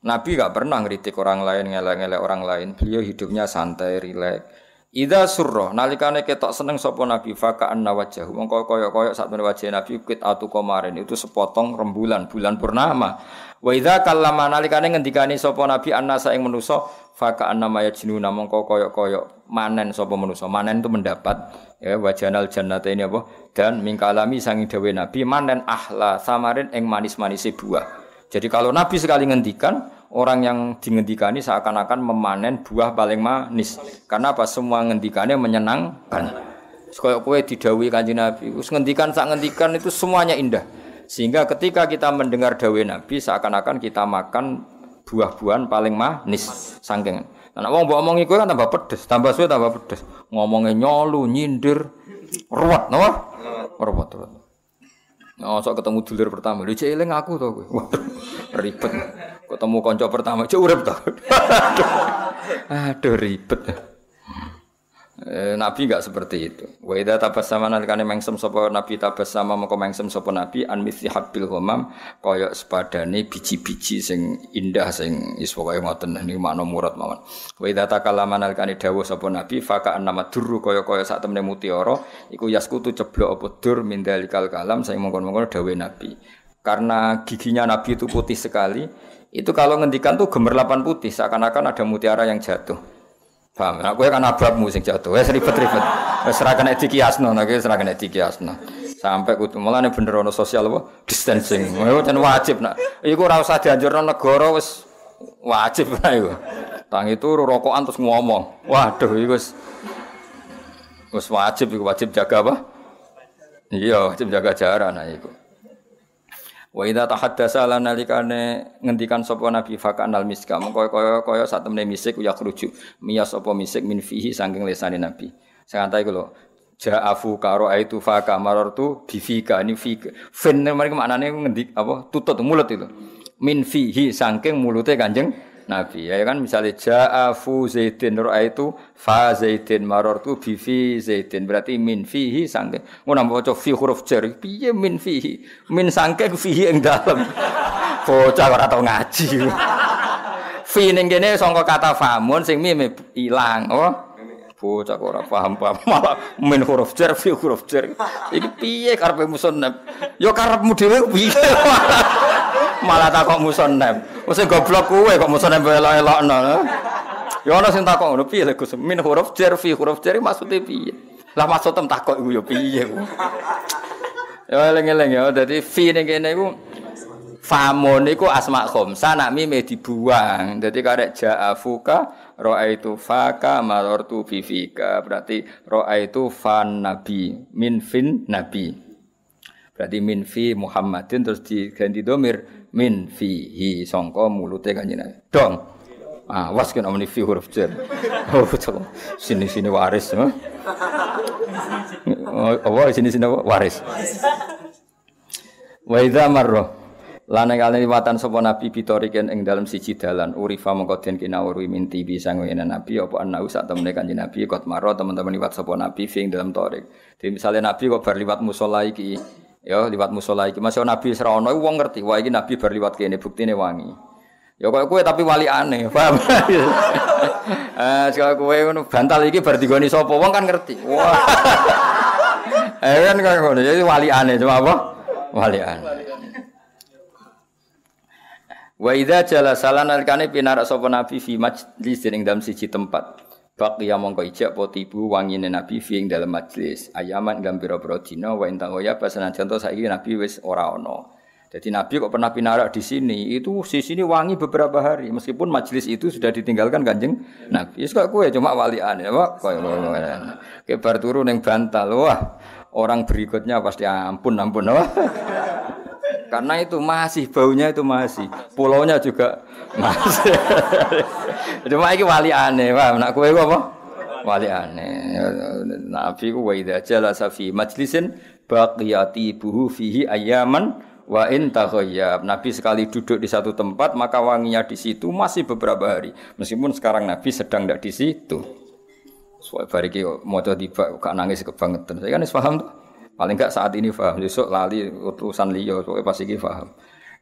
Speaker 1: Nabi gak pernah ngritik orang lain, ngelek-ngelek orang lain. Beliau hidupnya santai, rileks. Ida surra nalikane ketok seneng sapa nabi anna wajahu mongko kaya-kaya sak wajah nabi kit atu kemarin itu sepotong rembulan bulan purnama Wa idza kallama nalikane ngendikane sapa nabi annasa ing manusa faka annama yajnuna mongko koyok-koyok manen sapa manusa. Manen itu mendapat ya wajanal jannate ini apa dan mingkalami sanging dewe nabi manen ahla samarin ing manis manis buah. Jadi kalau nabi sekali ngendikan orang yang dingendikani seakan-akan memanen buah paling manis. Karena apa? Semua ngendikane menyenangkan. Kayak kue didawi kanji Nabi. Terus ngendikan sak ngendikan itu semuanya indah. Sehingga ketika kita mendengar dawe Nabi seakan-akan kita makan buah-buahan paling manis sangking. Nah, wong mbok omong iku kan tambah pedes, tambah suwe tambah pedes. Ngomongnya nyolu, nyindir, ruwet, napa? Ruwet, ruwet. Oh, sok ketemu dulur pertama, lu eling aku to gue. Waduh, ribet. Ketemu konco pertama, cek urip to. Aduh, ribet. Eh, nabi nggak seperti itu. Wa idza tabassama nalikane mengsem sapa nabi tabassama mengko mengsem sapa nabi an mithli habil homam kaya sepadane biji-biji sing indah sing is pokoke ngoten niku makna murad mawon. Wa idza takallama nalikane dawuh sapa nabi faka annama durru kaya-kaya sak temne mutiara iku yaskutu ceblok apa dur mindalikal kalam sing mongkon-mongkon dawuh nabi. Karena giginya nabi itu putih sekali, itu kalau ngendikan tuh gemerlapan putih seakan-akan ada mutiara yang jatuh. Paham? Nah, kowe kan abab sing jatuh. Wis ribet-ribet. Wis ora kena dikiasno, nek gue ora kena dikiasno. Sampai kudu mulane bener ana sosial apa distancing. Iku ten wajib nak. Iku rasa usah dianjurno goro wajib lah itu Tangi turu rokokan terus ngomong. Waduh iku wis wajib iku wajib jaga apa? Iya, wajib jaga jarak nah iku. Wa idza tahaddasa lan nalikane ngendikan sapa nabi fakanal miska mengko kaya kaya sak temne misik ya kruju miya sapa misik min fihi saking lesane nabi. Santai kula ja'afu karo aitu fa kamarartu bifika ni fi fin mriki maknane ngendik apa tutut mulut itu min fihi saking mulute Kanjeng Nabi. Ya, ya kan misalnya ja'a fu zaidin ro'a itu fa zaidin marortu bi fi zaidin. Berarti min fihi sangke. Oh, Ngono maca fi huruf jar piye min fihi? Min sangke fihi ing dalem. Bocah ora tau ngaji. fi ning kene sangka kata famun sing mim ilang. Oh bocah kok ora paham-paham malah min huruf jar fi huruf jar. Iki piye karepe musannab? Ya karepmu dhewe piye. malah takok musannab. Wis goblok kowe kok musannab elok-elokno. Ya ana sing takok ngono piye Gus? Min huruf jar fi huruf jar maksude piye? Lah maksud tem takok iku ya piye ku. Ya eling-eling ya dadi fi ning kene iku famun iku asma khamsah nak mime dibuang. Dadi karek ja'afuka itu faka marartu vivika Berarti roa itu fan nabi min fin nabi. Berarti min fi Muhammadin terus diganti domir min fihi songko mulute kanjeng Nabi. Dong. Ah, was kena muni fi huruf jar. Oh, Sini-sini waris. Eh? Oh, apa sini-sini waris. Wa idza Lan kali liwatan sapa nabi bitoriken ing dalam siji dalan urifa mengko den kinawuri minti bisa ngene nabi apa ana usak temene kanjeng nabi kot maro teman-teman liwat sapa nabi sing dalam torik. Jadi misalnya nabi kok bar liwat musola iki ya liwat musola iki masih nabi sira ana wong ngerti wah iki nabi bar liwat kene buktine wangi. Ya kok kowe tapi wali aneh, paham? Eh, kok kowe ngono bantal iki bar digoni sapa wong kan ngerti. Wah. Eh kan kok ngono jadi wali aneh cuma apa? Wali aneh. Wa idza jalasa lan nalikane pinarak sapa nabi fi majlis ing dalam siji tempat. Baqiya mongko ijak po tibu wangine nabi fi ing dalam majlis. Ayaman ing pira-pira dina wa intagoya pasanan contoh saiki nabi wis ora ana. Jadi nabi kok pernah pinarak di sini, itu di sini wangi beberapa hari meskipun majlis itu sudah ditinggalkan Kanjeng Nabi. Wis kok kowe cuma walian ya, Pak. Koyo ngono. Kebar turun yang bantal. Wah, orang berikutnya pasti ampun ampun. Wah. Karena itu masih baunya itu masih, pulaunya juga masih. Cuma ini wali aneh, Wah Nak kue apa? Wali aneh. Nabi ku wa idza jalasa fi majlisin baqiyati buhu fihi ayaman wa in taghayyab. Nabi sekali duduk di satu tempat maka wanginya di situ masih beberapa hari. Meskipun sekarang Nabi sedang tidak di situ. Soal bariki mau jadi kak nangis kebangetan. Saya kan paham tuh. Paling enggak saat ini faham, besok lali utusan liyo pokoknya pasti iki faham.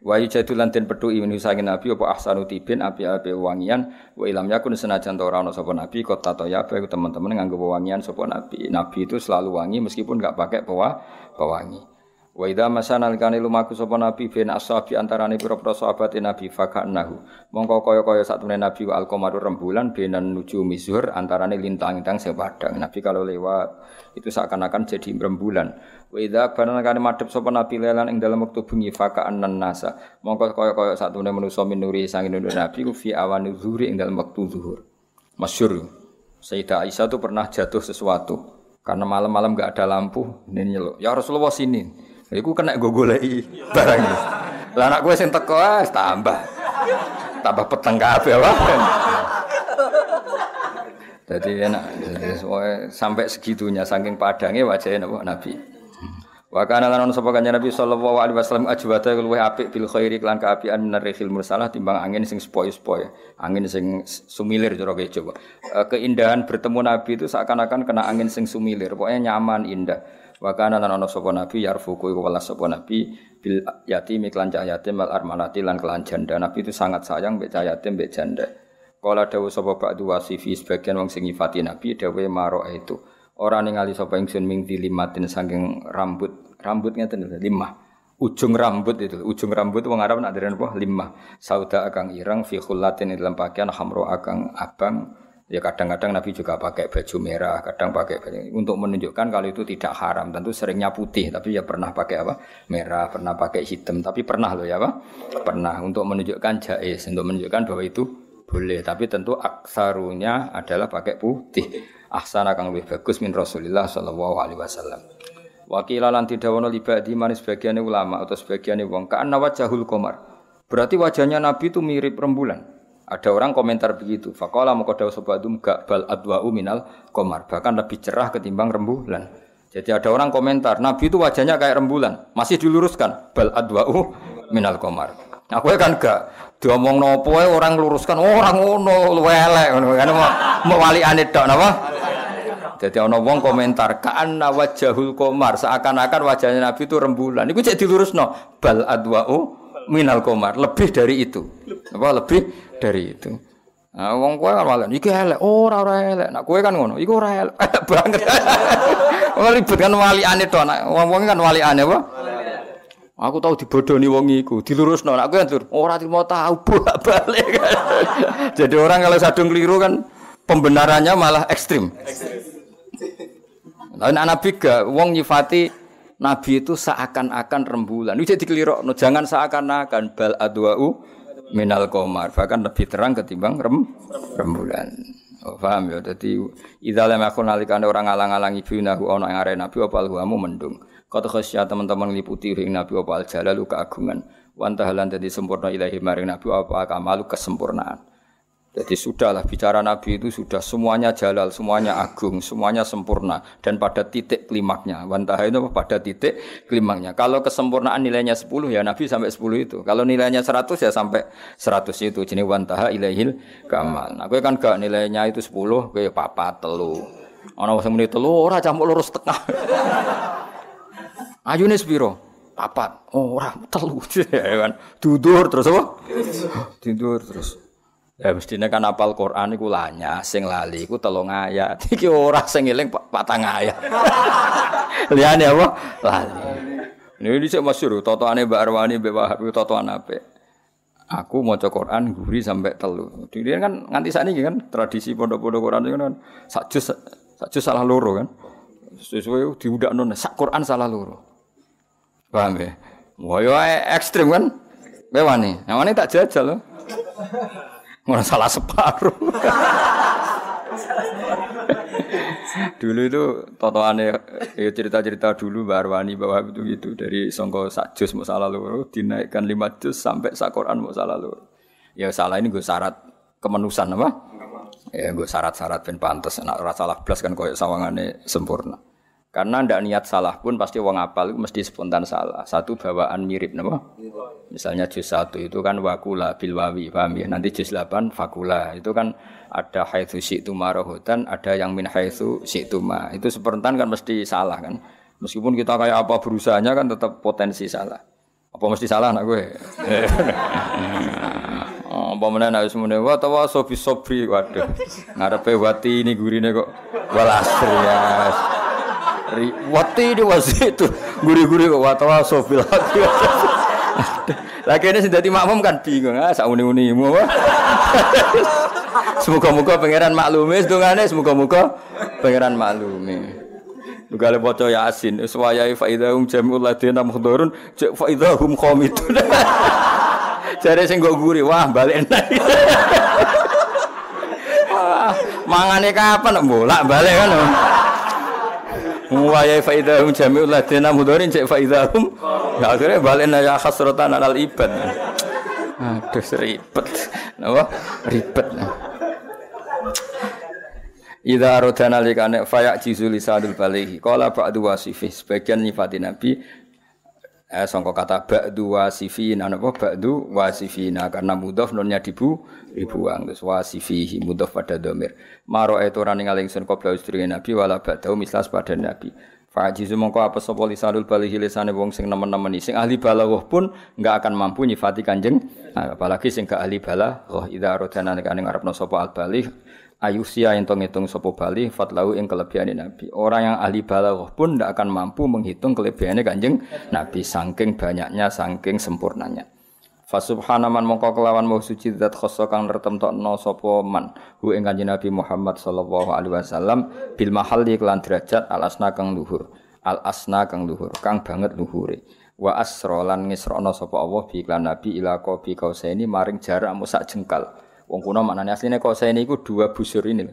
Speaker 1: Wa yujadulan den petu ibn Husain Nabi apa ahsanu tibin api-api wangian wa ilam yakun senajan ta ora ana sapa nabi kota toya teman-teman nganggo wangian sapa nabi. Nabi itu selalu wangi meskipun enggak pakai pewa pewangi. Wa idza masana likane lumaku sapa nabi bin ashabi antarane pira-pira sahabat nabi fakanahu. Mongko kaya-kaya satemene nabi wa alqamaru rembulan benan nuju antara antarane lintang-lintang sing padang. Nabi kalau lewat itu seakan-akan jadi rembulan. Wa idza barana kane madhep sapa nabi lelan ing dalam wektu bengi fakaanan nasa. Mongko kaya-kaya satemene manusa minuri sang nunduk nabi fi awani zuhri ing dalam wektu zuhur. Masyhur. Sayyidah Aisyah itu pernah jatuh sesuatu karena malam-malam gak ada lampu ini nyeluk ya Rasulullah sini Iku kena gue lagi barangnya. Lah anak gue sing teko ah, tambah. Tambah peteng kabeh wae. Jadi enak. sampai segitunya saking padangnya wajahnya Nabi. Wa kana lanun sapa kanjeng Nabi sallallahu alaihi wasallam ajwata luwih apik bil khairi kelan kaapian nare rihil mursalah timbang angin sing sepoi-sepoi, angin sing sumilir cara coba. Eh, keindahan bertemu Nabi itu seakan-akan kena angin sing sumilir, pokoknya nyaman, indah. Wa kana lan ana sapa nabi yarfuku iku welas sapa nabi bil yatim iklan cah yatim wal armalati lan kelan janda. Nabi itu sangat sayang mbek cah yatim mbek janda. Kala dawuh sapa ba'du wasifi sebagian wong sing nyifati nabi dawuh maro itu. Ora ningali sapa ingsun ming dilimatin saking rambut. Rambut ngeten lho, limah. ujung rambut itu ujung rambut wong Arab nak dereng apa lima sauda akang ireng fi khullatin dalam pakaian hamro akang abang Ya kadang-kadang Nabi juga pakai baju merah, kadang pakai baju untuk menunjukkan kalau itu tidak haram. Tentu seringnya putih, tapi ya pernah pakai apa? Merah, pernah pakai hitam, tapi pernah loh ya apa? Pernah untuk menunjukkan jais, untuk menunjukkan bahwa itu boleh. Tapi tentu aksarunya adalah pakai putih. Ahsan akan lebih bagus min Rasulullah Shallallahu Alaihi Wasallam. tidak lan liba di manis sebagiannya ulama atau sebagiannya wong. Karena wajahul komar. Berarti wajahnya Nabi itu mirip rembulan. Ada orang komentar begitu. Fakola mau kau sobat gak bal adwa'u minal komar. Bahkan lebih cerah ketimbang rembulan. Jadi ada orang komentar, Nabi itu wajahnya kayak rembulan. Masih diluruskan. Bal adwa'u minal komar. Nah, aku kan gak ngomong nopo orang luruskan oh, orang ngono luwele. kan mau wali ane tok jadi orang orang komentar ka'anna wajahul komar seakan-akan wajahnya Nabi itu rembulan. jadi cek no. bal adwa'u minal komar, lebih dari itu. Apa lebih dari itu. Nah, wong kowe kan walen, iki elek, oh, ora ora elek. Nak kowe kan ngono, iku ora elek, elek banget. Wong ribet kan waliane to, nak wong-wong kan waliane apa? Aku tahu dibodoni wong iku, dilurusno. Nak kowe kan ora trimo tahu bolak-balik. Jadi orang kalau sadung keliru kan pembenarannya malah ekstrim. Lain anak Biga, wong nyifati Nabi itu seakan-akan rembulan. Ini jadi keliru. No, jangan seakan-akan bal adwa'u minal komar. Bahkan lebih terang ketimbang rem, rembulan. Oh, paham ya. Jadi idzalam aku nalikane orang alang-alangi binahu ana ing arek Nabi apa huwamu mendung. Kata khasya teman-teman liputi ring Nabi apa al jalalu keagungan. Wantahalan dadi sempurna ilahi maring Nabi apa kamalu kesempurnaan. Jadi sudahlah bicara Nabi itu sudah semuanya jalal, semuanya agung, semuanya sempurna dan pada titik klimaknya. Wantaha itu pada titik klimaknya. Kalau kesempurnaan nilainya 10 ya Nabi sampai 10 itu. Kalau nilainya 100 ya sampai 100 itu. Jadi wantaha ilaihil kamal. Nah, gue kan gak nilainya itu 10, gue ya papa telu. Ana wong muni telu ora campur lurus tengah. Ayune sepiro? Papat. Oh, ora telu. Ya kan? Dudur terus apa? Tidur terus. Ya mestinya kan apal Quran iku lanya, sing lali iku telung ayat. Iki ora sing eling patang ayat. Liyane apa? Lali. Ini dhisik masyhur totoane Mbak Arwani Mbak Wahab totoan apik. Aku mau cek Quran guri sampai telu. Dia kan nganti saat ini kan tradisi pondok-pondok Quran itu kan sakjus sakjus salah loro kan. Sesuai diudak nona sak Quran salah loro. Paham ya? Wah, ekstrim kan? Bewani. yang ini tak jajal loh. Orang salah separuh. dulu itu totoane eh, ya cerita-cerita dulu Mbak Arwani bahwa itu gitu dari songko sak jus mau salah loro dinaikkan lima jus sampai sak Quran mau salah loro. Ya salah ini gue syarat kemenusan apa? Ya gue syarat-syarat ben pantas. Nak rasa salah blas kan koyo sawangane sempurna. Karena ndak niat salah pun pasti wong apal itu mesti spontan salah. Satu bawaan mirip napa? Misalnya juz satu itu kan wakula bil wawi, paham ya? Nanti juz delapan fakula. Itu kan ada haitsu syi'tu marohutan, ada yang min haitsu syi'tu ma. Itu spontan kan mesti salah kan. Meskipun kita kayak apa berusahanya kan tetap potensi salah. Apa mesti salah anak gue? Oh, apa nak semuanya? Wah, tawa sobi sobi, waduh ngarepe wati ini gurine kok walas ya. Wati di wasitu guri-guri kok watawa sofil hati. Lah kene sing dadi makmum kan bingung, ah sak muni-muni Semoga-moga pangeran maklumi dongane semoga-moga pangeran maklumi. Nugale poco Yasin, suwayai fa idahum jami'ul ladina cek fa idahum qomidun. Jare sing nggo guri, wah balik enak. Mangane kapan bolak balik kan. Muwaya faidahum jami'ul ladina mudorin cek faidahum. Ya akhirnya balen ya hasratan al ibad. Aduh seribet. nawa Ribet. Ida aradana alikane fayak jizul Balehi. Kalau Pak dua sifis bagian nyifati Nabi eh sangka kata ba'du wasifina anu napa ba'du wasifina karena mudhof nunnya dibu dibuang terus wasifihi mudhof pada domir maro itu ora ningali ingsun qabla istri nabi wala ba'dau mislas pada nabi Fa'ajizu mongko apa sapa lisanul balighi lisane wong sing nemen-nemeni sing ahli balaghah pun enggak akan mampu nyifati kanjeng apalagi sing gak ahli balaghah idza aradana nek ning arepno sapa al ayusia yang ngitung sopo bali fatlau yang kelebihan nabi orang yang ahli balaghah pun tidak akan mampu menghitung kelebihannya kanjeng nabi sangking banyaknya sangking sempurnanya fasubhanaman mongko kelawan mau suci zat khassa kang tertemtokno sapa man hu ing Nabi Muhammad sallallahu alaihi wasallam bil di kelan derajat al asna kang luhur al asna kang luhur kang banget luhure wa asrolan lan ngisrana sapa Allah bi iklan Nabi ila qabi kausaini maring jarak sak jengkal Wong kuno maknanya aslinya saya ini itu dua busur ini.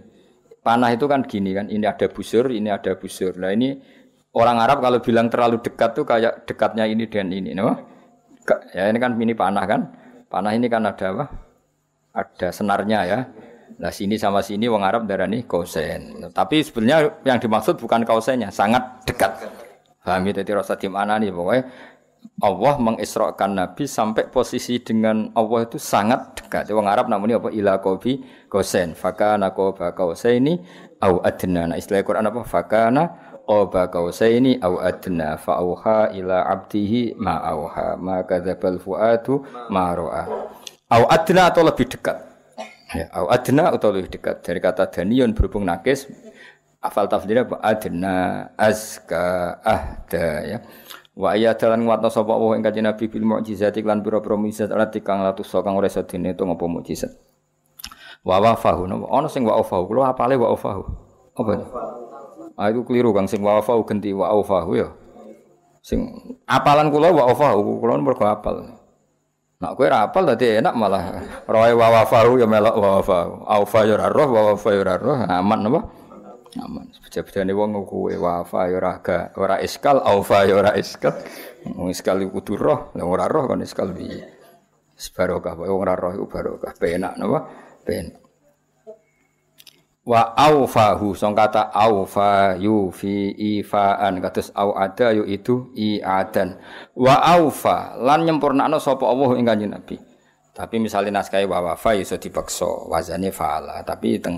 Speaker 1: Panah itu kan gini kan, ini ada busur, ini ada busur. Nah ini orang Arab kalau bilang terlalu dekat tuh kayak dekatnya ini dan ini, no? Ya ini kan mini panah kan, panah ini kan ada apa? Ada senarnya ya. Nah sini sama sini wong Arab darah ini kosen. Tapi sebenarnya yang dimaksud bukan kosennya, sangat dekat. Paham ya? Jadi rasa tim nih pokoknya Allah mengisrakan Nabi sampai posisi dengan Allah itu sangat dekat. Wong Arab namanya apa? Ila kobi kosen. Fakana koba ini au adna. Nah, istilah Quran apa? Fakana koba ini au adna. auha ila abdihi ma ma'auha. Maka fuatu ma ma'ro'a. Au adna atau lebih dekat. Ya, au adna atau lebih dekat. Dari kata daniyun berhubung nakis. Afal tafsirnya apa? Adna azka ahda. Ya. Wa iya dalan nguatna sapa wa ing kanjeng Nabi bil mukjizat lan pira-pira mukjizat alati kang latus kang ora iso dene itu ngapa mukjizat. Wa wafahu ana sing wa wafahu kula apale wa wafahu. Apa? Ah itu keliru Kang sing wa wafahu ganti wa wafahu ya. Sing apalan kula wa wafahu kula mergo apal. Nak kowe ora apal dadi enak malah roe wa wafahu ya melok wa wafahu. Aufa ya roh wa wafahu ya roh aman apa? aman bejane wong kuwe wafa ya ora ga ora iskal aufa ya ora iskal wong iskal kudu roh lah ora roh kon iskal piye barokah wong ora roh iku barokah penak napa penak wa aufahu song kata aufa yufi ifaan kados au ada yu ya itu iadan wa aufa lan nyempurnakno sapa Allah ing Nabi tapi misalnya naskah wa wafa ya iso dipaksa wazane faala tapi teng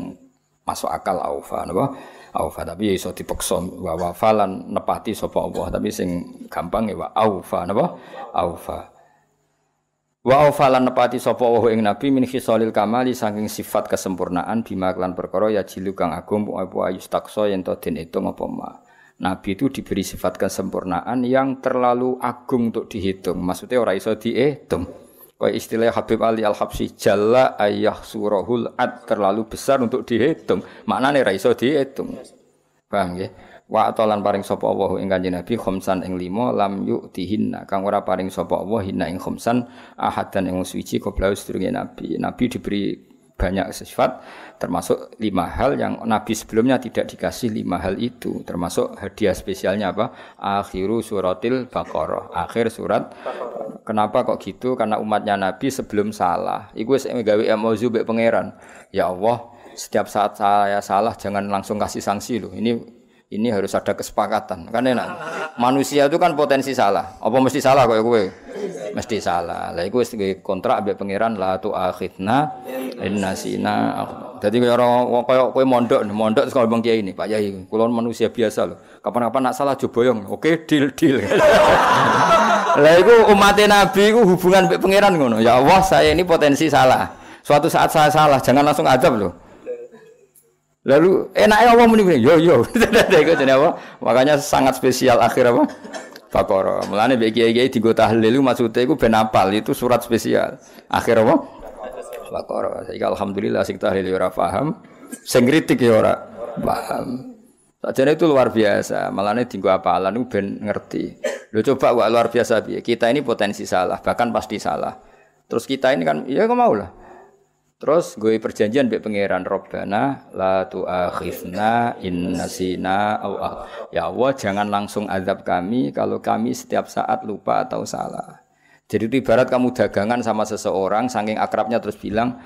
Speaker 1: masuk akal aufa napa aufa tapi ya iso dipeksa wa wafalan nepati sapa Allah tapi sing gampang ya wa aufa napa aufa wa aufalan nepati sapa wa ing nabi min khisalil kamali saking sifat kesempurnaan bima kelan perkara ya jilu kang agung apa ayus takso yen to den itu apa ma Nabi itu diberi sifat kesempurnaan yang terlalu agung untuk dihitung. Maksudnya orang iso dihitung. Kau istilah Habib Ali Al Habsyi jalla ayah surahul ad terlalu besar untuk dihitung. nih raiso dihitung. Paham ya? Wa atolan paring sopo Allah ing kanjeng Nabi khamsan ing limo lam yu'tihinna kang ora paring sopo Allah hinna ing khamsan ahadan ing suci koblau sedurunge Nabi. Nabi diberi banyak sifat termasuk lima hal yang Nabi sebelumnya tidak dikasih lima hal itu termasuk hadiah spesialnya apa akhiru suratil baqarah akhir surat kenapa kok gitu karena umatnya Nabi sebelum salah iku wis gawe emozu pangeran ya Allah setiap saat saya salah jangan langsung kasih sanksi loh ini ini harus ada kesepakatan. Kan enak. Manusia itu kan potensi salah. Apa mesti salah ya, gue? Mesti salah. Lah iku kontrak ambek pangeran la tu akhidna innasina. Jadi kaya orang kaya kowe mondok, mondok sekolah Bang Kiai ini, Pak Yai. Kulon manusia biasa loh. Kapan-kapan nak salah jo yang, Oke, deal deal. Lah iku umat Nabi iku hubungan mbek pangeran ngono. Ya Allah, saya ini potensi salah. Suatu saat saya salah, jangan langsung adab loh. Lalu enaknya Allah muni yo yo. Iku jenenge apa? Makanya sangat spesial akhir apa? Bakara. Mulane mbek kiai-kiai digo tahlil maksudnya iku ben apal itu surat spesial. Akhir apa? Bakara. Saiki alhamdulillah sing tahlil ya ora paham, sing kritik ya ora paham. Sajane itu luar biasa. Malane dienggo apalan iku ben ngerti. lu coba wak luar biasa piye? Kita ini potensi salah, bahkan pasti salah. Terus kita ini kan ya kok mau lah. Terus gue perjanjian mbek pangeran Robbana la tu'akhizna in nasina au ah. Ya Allah jangan langsung azab kami kalau kami setiap saat lupa atau salah. Jadi itu ibarat kamu dagangan sama seseorang saking akrabnya terus bilang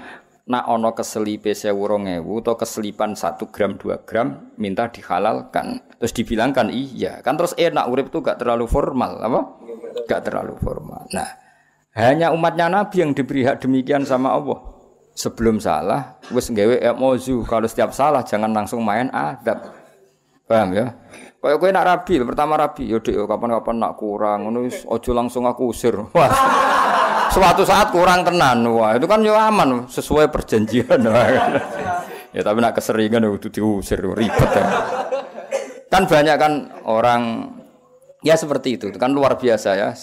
Speaker 1: nak ono keselipe sewu rongewu atau keselipan satu gram dua gram minta dihalalkan terus dibilangkan iya kan terus enak eh, urip tuh gak terlalu formal apa gak terlalu formal nah hanya umatnya Nabi yang diberi hak demikian sama Allah sebelum salah wis gawe emozu kalau setiap salah jangan langsung main adab paham ya Kayak kowe nak rabi, pertama rabi, yo kapan-kapan nak kurang, ngono ojo langsung aku usir. Wah. Suatu saat kurang tenan. Wah, itu kan yo aman sesuai perjanjian. ya tapi nak keseringan itu ya, diusir ya, ribet ya. Kan banyak kan orang ya seperti itu kan luar biasa ya.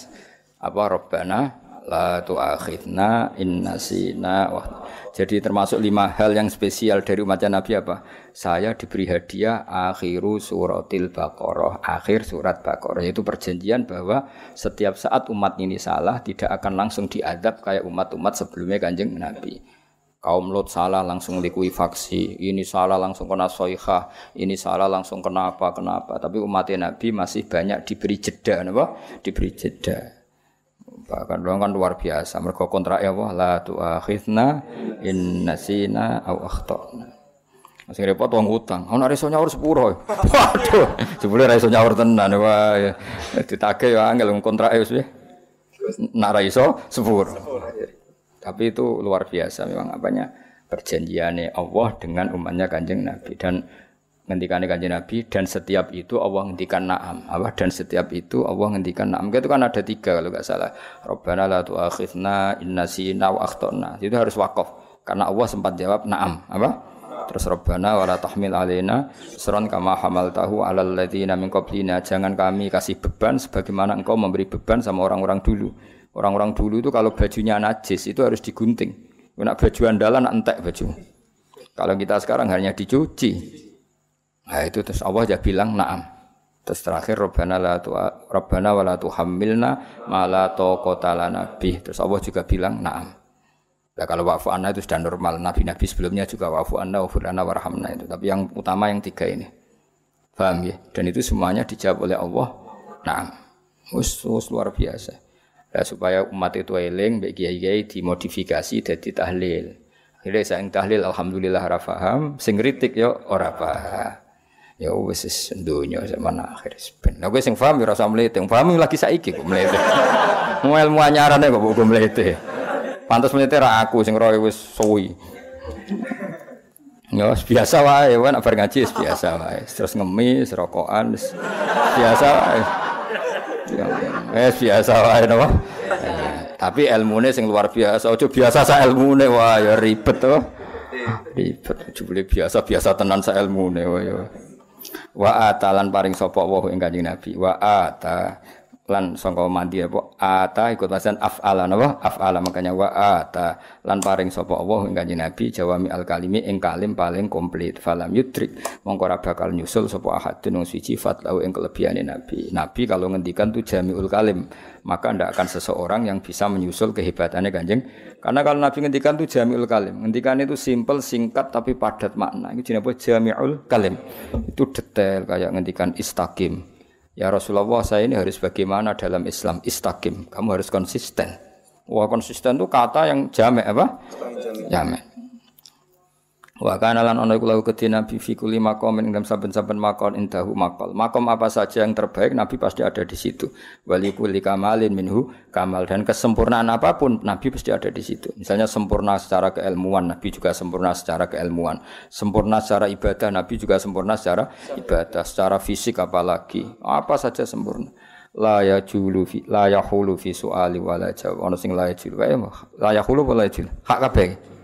Speaker 1: Apa robbana la tu'akhidna sina wah. Jadi termasuk lima hal yang spesial dari umatnya Nabi apa? Saya diberi hadiah akhiru suratil bakoroh akhir surat bakoroh yaitu perjanjian bahwa setiap saat umat ini salah tidak akan langsung diadab kayak umat-umat sebelumnya Kanjeng Nabi. Kaum Lot salah langsung faksi ini salah langsung kena soikhah, ini salah langsung kenapa kenapa. Tapi umatnya Nabi masih banyak diberi jeda, apa? Diberi jeda bahkan doang kan luar biasa mereka kontrak ya Allah la tuakhidna in nasina au akhtana masih repot wong utang. Ana reso harus sepuro. Waduh, jebule reso nyaur tenan ya. Ditagih ya angel kontrak ya, wis ya. Nak ra iso sepuro. Tapi itu luar biasa memang apanya perjanjiannya Allah dengan umatnya Kanjeng Nabi dan ngendikan kanjeng Nabi dan setiap itu Allah ngendikan naam apa dan setiap itu Allah ngendikan naam itu kan ada tiga kalau nggak salah Robbana la tu'akhidna innasina wa akhtana itu harus wakaf karena Allah sempat jawab naam apa terus Robbana wala tahmil alaina seron kama hamal tahu alal ladzina min qablina jangan kami kasih beban sebagaimana engkau memberi beban sama orang-orang dulu orang-orang dulu itu kalau bajunya najis itu harus digunting nak baju andalan entek baju kalau kita sekarang hanya dicuci Nah itu terus Allah aja bilang naam. Terus terakhir Rabbana la tu Rabbana wala tu hamilna ma la taqata lana bih. Terus Allah juga bilang naam. Nah, kalau wafu anna itu sudah normal. Nabi-nabi sebelumnya juga wafu anna, wafu anna, warhamna itu. Tapi yang utama yang tiga ini. Paham ya? Dan itu semuanya dijawab oleh Allah. naam musuh luar biasa. Nah, supaya umat itu eling, baik kiai-kiai dimodifikasi jadi tahlil. ini saya tahlil, alhamdulillah rafaham. Sing kritik ya, orang paham. Ya wis wis donya sama akhir ben. Nah, sing paham ya rasa mlete, paham lagi saiki kok mlete. Mau ilmu anyarane kok kok mlete. Pantas mlete ra aku sing roe wis suwi. Ya biasa wae, wae nak bar ngaji biasa wae. Terus ngemis, rokokan biasa wae. Eh biasa wae napa? Tapi ilmune sing luar biasa, ojo biasa sa ilmune wah ya ribet oh. to. Ribet, ojo boleh biasa-biasa tenan sa ilmune wah ya wa atalan paring sapa wa ing kanjeng Nabi wa ata lan sangka mandi apa ata ikut wasan af'ala napa af'ala makanya wa ata lan paring sapa Allah ing kanjeng Nabi jawami al kalimi ing kalim paling komplit falam yudrik mongko ora bakal nyusul sapa ahadun wong siji fatlau ing kelebihane Nabi Nabi kalau ngendikan tu jamiul kalim maka ndak akan seseorang yang bisa menyusul kehebatannya kanjeng karena kalau Nabi ngendikan tu jamiul kalim ngendikan itu simple singkat tapi padat makna itu jenenge apa jamiul kalim itu detail kayak ngendikan istaqim Ya Rasulullah saya ini harus bagaimana dalam Islam istakim. Kamu harus konsisten. Wah konsisten itu kata yang jamek apa? Jamek. Wa kana lan ana kula kedhi Nabi fi kulli maqamin ing saben-saben maqam indahu maqal. Maqam apa saja yang terbaik Nabi pasti ada di situ. Wali kulli kamalin minhu kamal dan kesempurnaan apapun Nabi pasti ada di situ. Misalnya sempurna secara keilmuan Nabi juga sempurna secara keilmuan. Sempurna secara ibadah Nabi juga sempurna secara ibadah, secara fisik apalagi. Apa saja sempurna. La ya julu fi la hulu fi suali wala jawab. Ono sing la ya julu. Eh, la hulu wala julu. Hak kabeh.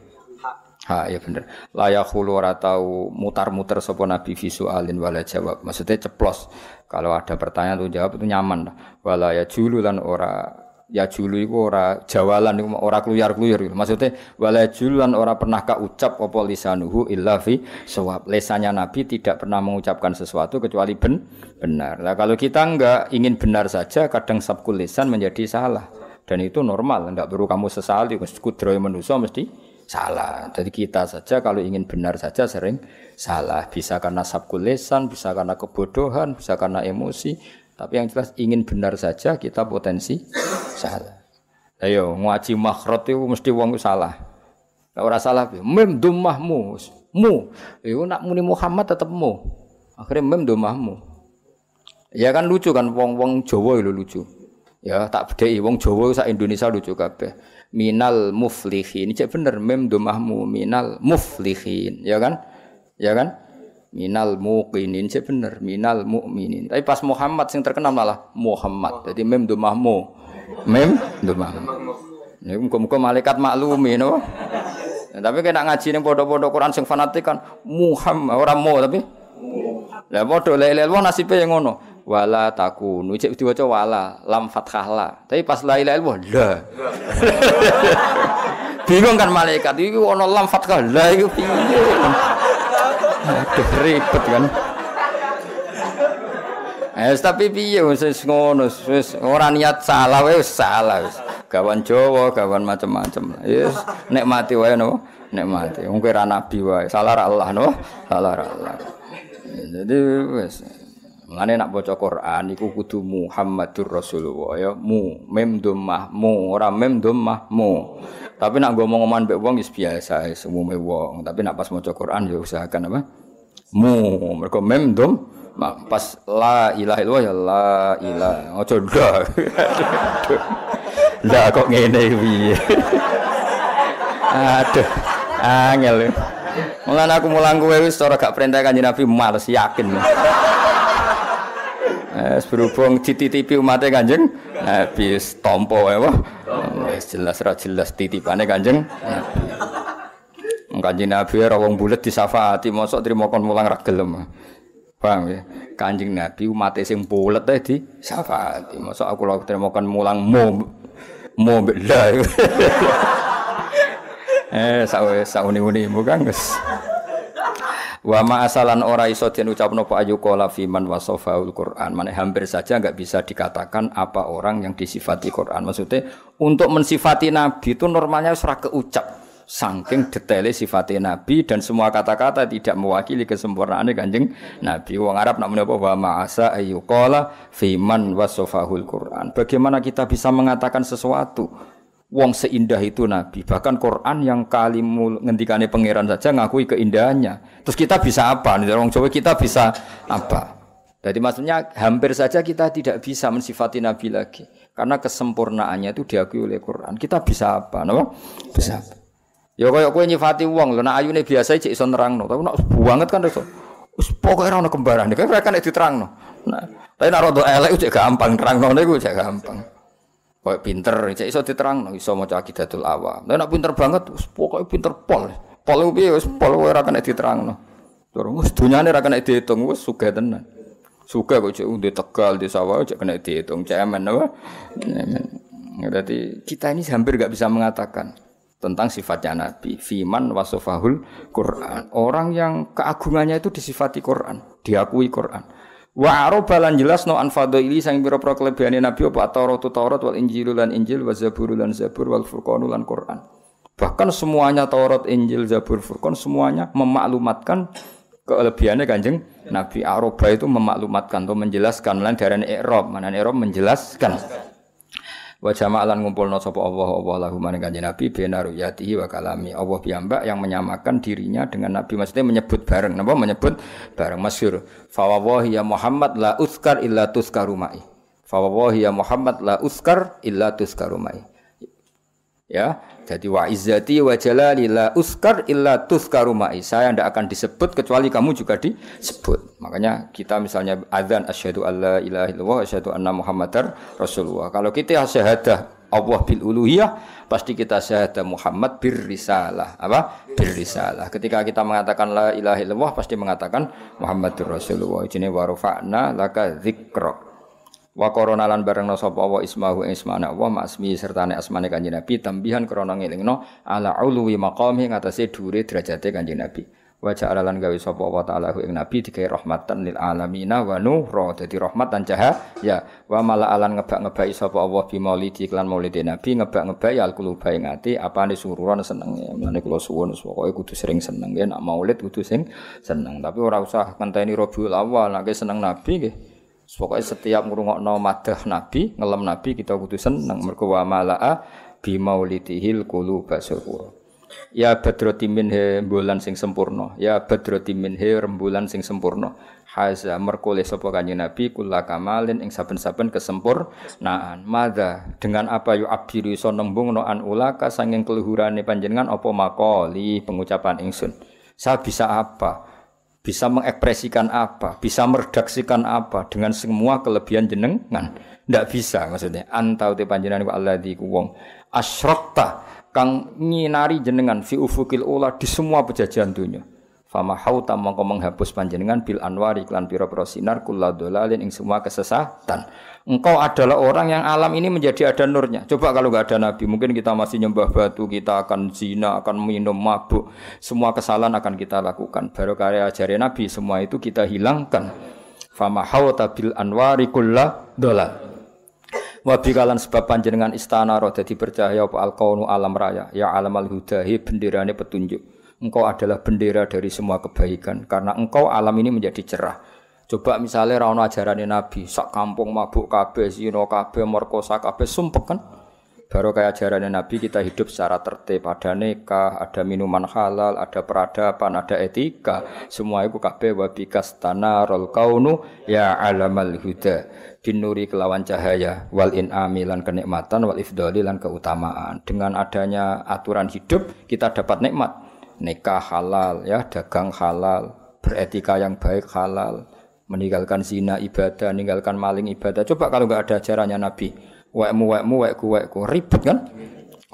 Speaker 1: Ha ya bener. Layak hulu ratau mutar-mutar sapa nabi visualin wala jawab. Maksudnya ceplos. Kalau ada pertanyaan tuh jawab itu nyaman. Wala ya julu lan ora ya julu iku ora jawalan iku ora keluyar-keluyar. Gitu. Maksudnya wala julu lan ora pernah ucap apa lisanuhu illa fi sawab. Lesannya nabi tidak pernah mengucapkan sesuatu kecuali ben benar. Lah kalau kita enggak ingin benar saja kadang sabkul lisan menjadi salah. Dan itu normal, enggak perlu kamu sesali, kudroy manusia mesti salah. Jadi kita saja kalau ingin benar saja sering salah. Bisa karena sabkulesan, bisa karena kebodohan, bisa karena emosi. Tapi yang jelas ingin benar saja kita potensi salah. Ayo ngaji makrot itu mesti wong salah. rasa salah mem dumahmu, mu. Ibu nak muni Muhammad tetap mu. Akhirnya mem dumahmu. Ya kan lucu kan wong-wong Jawa lu lucu. Ya tak i, wong Jawa sa Indonesia lucu kape minal muflihin. Ini cek bener mem domahmu minal muflihin, ya kan? Ya kan? Minal muqinin cek bener minal mu'minin. Tapi pas Muhammad sing terkenal malah Muhammad. Jadi mem domahmu. Mem domahmu. Ini ya, muka-muka malaikat maklumi, no? Nah, tapi kena ngaji ning bodoh podo Quran sing fanatik kan Muhammad orang mau tapi. Lah bodoh lele wong nasibe yang ngono wala takunu. Cek diwaca wala, lam fathah la. Tapi pas la ilaha illallah, Bingung kan malaikat iki ana lam fathah la itu piye? Aduh ribet kan. Eh tapi piye wis ngono, wis ora niat salah wis salah wis. Gawan Jawa, gawan macam-macam. Yes, ya, nek mati wae no. Nek mati. Wong kowe nabi wae. Salah ra Allah no Salah ra Allah. Jadi wis Mulane nak baca Quran iku kudu Muhammadur Rasulullah ya, mu mem dhammah mu ora mem dhammah mu. Tapi nak nggo ngomongan mbek wong wis biasa semua umume wong. Tapi nak pas maca Quran ya usahakan apa? Mu. Mergo mem dham pas la ilaha illallah ya la ilah. Aja la. Lah kok ngene piye? Aduh, angel. Mulane aku mulang kowe wis cara gak perintah kanjeng Nabi males yakin. Eh, berhubung dititipi umatnya Kanjeng Nabi eh, wis tampa wae eh, jelas ra jelas titipannya eh, Kanjeng Nabi. Kanjeng Nabi rawong bulat bulet disafaati mosok terima kon mulang ra Bang Bang ya? Kanjeng Nabi umatnya sing bulet di disafaati. Mosok aku lak terima kon mulang mom mom la. Iya. eh sawe sauni-uni bukan guys. Wa ma asalan ora iso den ucapno apa ayu qala fiman wasafaul Quran. Mane hampir saja nggak bisa dikatakan apa orang yang disifati Quran. Maksudnya untuk mensifati nabi itu normalnya serah keucap. saking detailnya sifatnya Nabi dan semua kata-kata tidak mewakili kesempurnaan kanjeng Nabi. Wong Arab nak menapa wa ma'asa ayyuqala fiman wasofahul Quran. Bagaimana kita bisa mengatakan sesuatu Wong seindah itu Nabi. Bahkan Quran yang kalimul ngendikane pangeran saja ngakui keindahannya. Terus kita bisa apa? Nih orang Jawa kita bisa apa? Jadi maksudnya hampir saja kita tidak bisa mensifati Nabi lagi. Karena kesempurnaannya itu diakui oleh Quran. Kita bisa apa? No? Bisa apa? Ya kaya kowe nyifati wong lho nek ayune biasa cek iso nerangno, tapi nek banget kan iso. Wis pokoke ora ono kembarane, kan ora kan diterangno. Nah, tapi nek rada elek cek gampang nerangno niku cek gampang. Kayak pinter, cek iso diterang, iso mau cak datul awam. Tapi nak pinter banget, pokoknya pinter pol. Pol ubi, ya, pol itu rakan itu terang, No. Terus dunia ini rakan itu hitung, us suka tenan. Suka kok cek udah tegal di sawah, cek kena dihitung, cek aman apa? Jadi kita ini hampir gak bisa mengatakan tentang sifatnya Nabi. Fiman wasofahul Quran. Orang yang keagungannya itu disifati Quran, diakui Quran. Wa aroba lan jelas no anfadoili sang biro pro kelebihane nabi apa Taurat Taurat wal Injil lan Injil wa Zabur lan Zabur wal Furqan lan Quran. Bahkan semuanya Taurat, Injil, Zabur, Furqan semuanya memaklumatkan kelebihannya kanjeng Nabi Aroba itu memaklumatkan atau menjelaskan lan darane Irob, mana Irob menjelaskan. Wa jama'alan ngumpulna sapa Allah Allah lahu maring kanjeng Nabi bena ruyatihi wa kalami. Allah piyambak yang menyamakan dirinya dengan Nabi maksudnya menyebut bareng. Napa menyebut bareng masyhur. Fa wallahi ya Muhammad la uskar illa tuskarumai ma'i. Fa wallahi ya Muhammad la uskar illa tuskarumai ya jadi wa izzati wa jalali la uskar illa tuskaru ma'i saya tidak akan disebut kecuali kamu juga disebut makanya kita misalnya adzan asyhadu alla ilaha illallah asyhadu anna muhammadar rasulullah kalau kita syahadah Allah bil uluhiyah pasti kita syahadah Muhammad bir risalah apa bir risalah ketika kita mengatakan la ilaha illallah pasti mengatakan Muhammadur rasulullah ini wa rafa'na laka dzikra Wa korona lan bareng no sapa wa ismahu ing ismana wa masmi serta ne asmane kanjeng Nabi tambihan krana ngelingno ala ulwi maqami ngatasé dhuwure derajate kanjeng Nabi. Wa ja'ala lan gawe sapa wa ta'ala ing Nabi dikai rahmatan lil alamina wa nuhra dadi rahmat lan cahaya ya wa mala alan ngebak-ngebaki sapa Allah bi maulidi lan maulid Nabi ngebak-ngebaki al quluba ing ati apane sururan seneng ya mlane kula suwun pokoke kudu sering seneng ya nak maulid kudu sing seneng tapi ora usah ngenteni Rabiul Awal nek seneng Nabi nggih Pokoknya setiap ngurungokno madah Nabi, ngelam Nabi kita kudu seneng mergo wa malaa bi maulidihil quluba surura. Ya badroti minhe bulan sing sempurna, ya badroti minhe rembulan sing sempurna. Haza merkoleh sapa kanjeng Nabi kula kamalin ing saben-saben kesempurnaan. Mada dengan apa yu abiru iso nembung no an ulaka sanging keluhurane panjenengan apa makoli pengucapan ingsun. Saya bisa apa? bisa mengekspresikan apa, bisa meredaksikan apa dengan semua kelebihan jenengan. Ndak bisa maksudnya. Antau uti panjenengan wa alladzi wong asyraqta kang nyinari jenengan fi ufukil ula di semua pejajahan dunia. Fama hauta mongko menghapus panjenengan bil anwar iklan piro piro sinar kulla dolalin ing semua kesesatan. Engkau adalah orang yang alam ini menjadi ada nurnya. Coba kalau nggak ada nabi, mungkin kita masih nyembah batu, kita akan zina, akan minum mabuk. Semua kesalahan akan kita lakukan. Baru karya ajarin nabi, semua itu kita hilangkan. Fama hauta bil anwar kula dolal. Wabi kalan sebab panjenengan istana roh jadi percaya apa alkaunu alam raya ya alam al hudahi benderane petunjuk Engkau adalah bendera dari semua kebaikan karena engkau alam ini menjadi cerah. Coba misalnya rawon ajaran Nabi, sak kampung mabuk kabeh, zino kabeh, merkosa kabeh, sumpek kan? Baru kayak ajaran Nabi kita hidup secara tertib, ada nikah, ada minuman halal, ada peradaban, ada etika, semua itu kabeh wabikas tanah rol kaunu ya alamal huda dinuri kelawan cahaya wal in amilan kenikmatan wal ifdali lan keutamaan dengan adanya aturan hidup kita dapat nikmat nikah halal ya dagang halal beretika yang baik halal meninggalkan zina ibadah meninggalkan maling ibadah coba kalau nggak ada ajarannya nabi wekmu wekmu wekku wekku ribet kan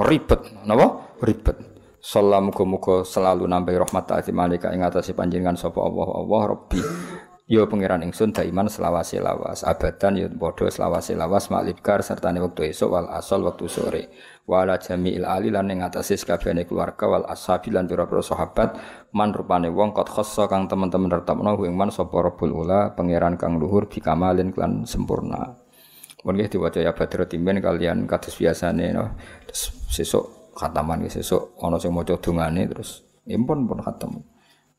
Speaker 1: ribet napa ribet Salam muga-muga selalu nambahi rahmat ta'ati malika ing atase panjenengan sapa Allah Allah Rabbi Yo ya, pangeran ingsun daiman selawase lawas abadan yo ya padha selawase lawas maklibkar serta ne wektu esuk wal asal wektu sore wala jami'il ali lan ing atase kabehane keluarga wal ashabi lan pira sahabat man rupane wong kot khassa kang teman-teman retepno ing man sapa rabbul ula pangeran kang luhur bikamalin kelan sempurna mungkin nggih diwaca ya badru timben kalian kados biasane no terus sesuk khataman sesuk ana sing maca dongane terus impun ya pun khataman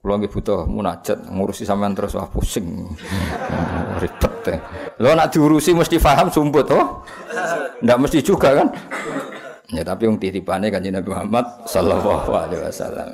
Speaker 1: Kulo nggih butuh munajat ngurusi sampean terus wah pusing. Ribet teh. Lo nak diurusi mesti paham sumput toh. Ndak mesti juga kan. Ya tapi wong titipane Kanjeng Nabi Muhammad sallallahu alaihi wasallam.